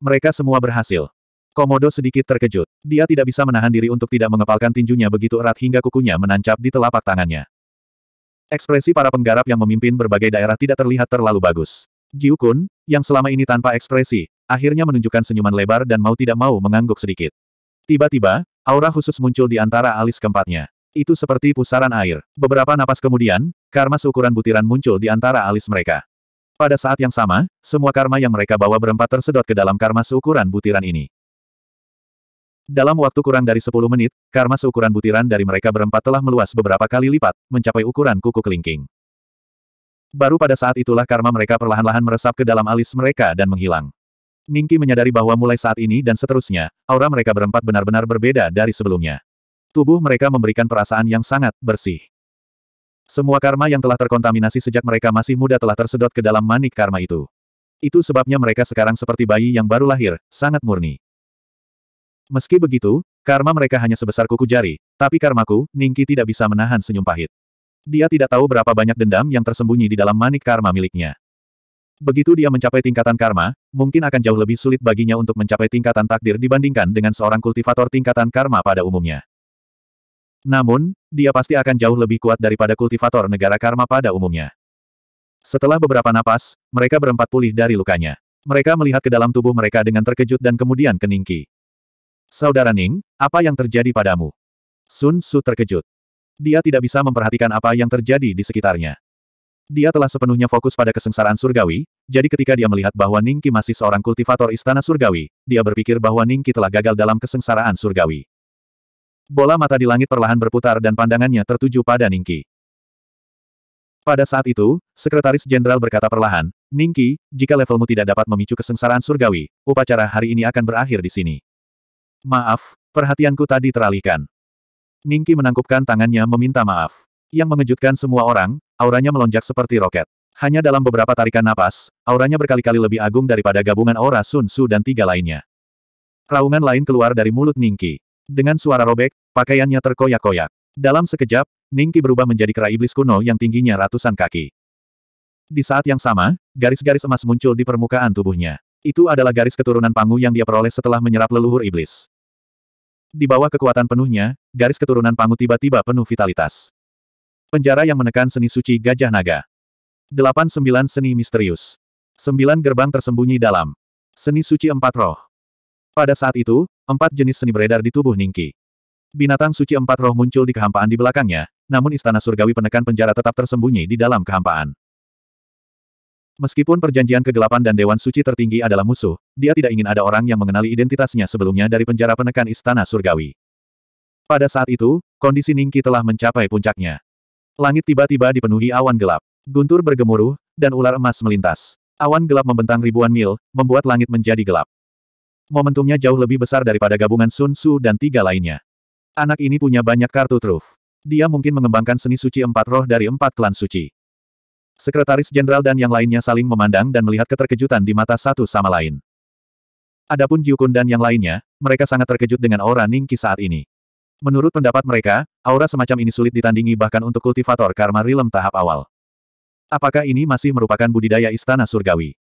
Mereka semua berhasil. Komodo sedikit terkejut. Dia tidak bisa menahan diri untuk tidak mengepalkan tinjunya begitu erat hingga kukunya menancap di telapak tangannya. Ekspresi para penggarap yang memimpin berbagai daerah tidak terlihat terlalu bagus. Jiukun, yang selama ini tanpa ekspresi, akhirnya menunjukkan senyuman lebar dan mau tidak mau mengangguk sedikit. Tiba-tiba, aura khusus muncul di antara alis keempatnya. Itu seperti pusaran air. Beberapa napas kemudian, karma seukuran butiran muncul di antara alis mereka. Pada saat yang sama, semua karma yang mereka bawa berempat tersedot ke dalam karma seukuran butiran ini. Dalam waktu kurang dari 10 menit, karma seukuran butiran dari mereka berempat telah meluas beberapa kali lipat, mencapai ukuran kuku kelingking. Baru pada saat itulah karma mereka perlahan-lahan meresap ke dalam alis mereka dan menghilang. Ningki menyadari bahwa mulai saat ini dan seterusnya, aura mereka berempat benar-benar berbeda dari sebelumnya. Tubuh mereka memberikan perasaan yang sangat bersih. Semua karma yang telah terkontaminasi sejak mereka masih muda telah tersedot ke dalam manik karma itu. Itu sebabnya mereka sekarang seperti bayi yang baru lahir, sangat murni. Meski begitu, karma mereka hanya sebesar kuku jari, tapi karmaku, Ningki tidak bisa menahan senyum pahit. Dia tidak tahu berapa banyak dendam yang tersembunyi di dalam manik karma miliknya. Begitu dia mencapai tingkatan karma, mungkin akan jauh lebih sulit baginya untuk mencapai tingkatan takdir dibandingkan dengan seorang kultivator tingkatan karma pada umumnya. Namun, dia pasti akan jauh lebih kuat daripada kultivator negara karma pada umumnya. Setelah beberapa napas, mereka berempat pulih dari lukanya. Mereka melihat ke dalam tubuh mereka dengan terkejut dan kemudian keningki. Saudara Ning, apa yang terjadi padamu? Sun Su terkejut. Dia tidak bisa memperhatikan apa yang terjadi di sekitarnya. Dia telah sepenuhnya fokus pada kesengsaraan surgawi, jadi ketika dia melihat bahwa Ningki masih seorang kultivator istana surgawi, dia berpikir bahwa Ningki telah gagal dalam kesengsaraan surgawi. Bola mata di langit perlahan berputar dan pandangannya tertuju pada Ningki. Pada saat itu, Sekretaris Jenderal berkata perlahan, Ningki, jika levelmu tidak dapat memicu kesengsaraan surgawi, upacara hari ini akan berakhir di sini. Maaf, perhatianku tadi teralihkan. Ningki menangkupkan tangannya meminta maaf. Yang mengejutkan semua orang, auranya melonjak seperti roket. Hanya dalam beberapa tarikan napas, auranya berkali-kali lebih agung daripada gabungan aura Sun Su dan tiga lainnya. Raungan lain keluar dari mulut Ningki. Dengan suara robek, Pakaiannya terkoyak-koyak. Dalam sekejap, Ningki berubah menjadi kera iblis kuno yang tingginya ratusan kaki. Di saat yang sama, garis-garis emas muncul di permukaan tubuhnya. Itu adalah garis keturunan Pangu yang dia peroleh setelah menyerap leluhur iblis. Di bawah kekuatan penuhnya, garis keturunan Pangu tiba-tiba penuh vitalitas. Penjara yang menekan seni suci Gajah Naga. Delapan sembilan Seni Misterius. Sembilan Gerbang Tersembunyi Dalam. Seni Suci Empat Roh. Pada saat itu, empat jenis seni beredar di tubuh Ningki. Binatang suci empat roh muncul di kehampaan di belakangnya, namun istana surgawi penekan penjara tetap tersembunyi di dalam kehampaan. Meskipun perjanjian kegelapan dan dewan suci tertinggi adalah musuh, dia tidak ingin ada orang yang mengenali identitasnya sebelumnya dari penjara penekan istana surgawi. Pada saat itu, kondisi Ningki telah mencapai puncaknya. Langit tiba-tiba dipenuhi awan gelap. Guntur bergemuruh, dan ular emas melintas. Awan gelap membentang ribuan mil, membuat langit menjadi gelap. Momentumnya jauh lebih besar daripada gabungan Sun Tzu dan tiga lainnya. Anak ini punya banyak kartu truf. Dia mungkin mengembangkan seni suci empat roh dari empat klan suci. Sekretaris Jenderal dan yang lainnya saling memandang dan melihat keterkejutan di mata satu sama lain. Adapun Jiukun dan yang lainnya, mereka sangat terkejut dengan aura Ningki saat ini. Menurut pendapat mereka, aura semacam ini sulit ditandingi bahkan untuk kultivator karma rilem tahap awal. Apakah ini masih merupakan budidaya istana surgawi?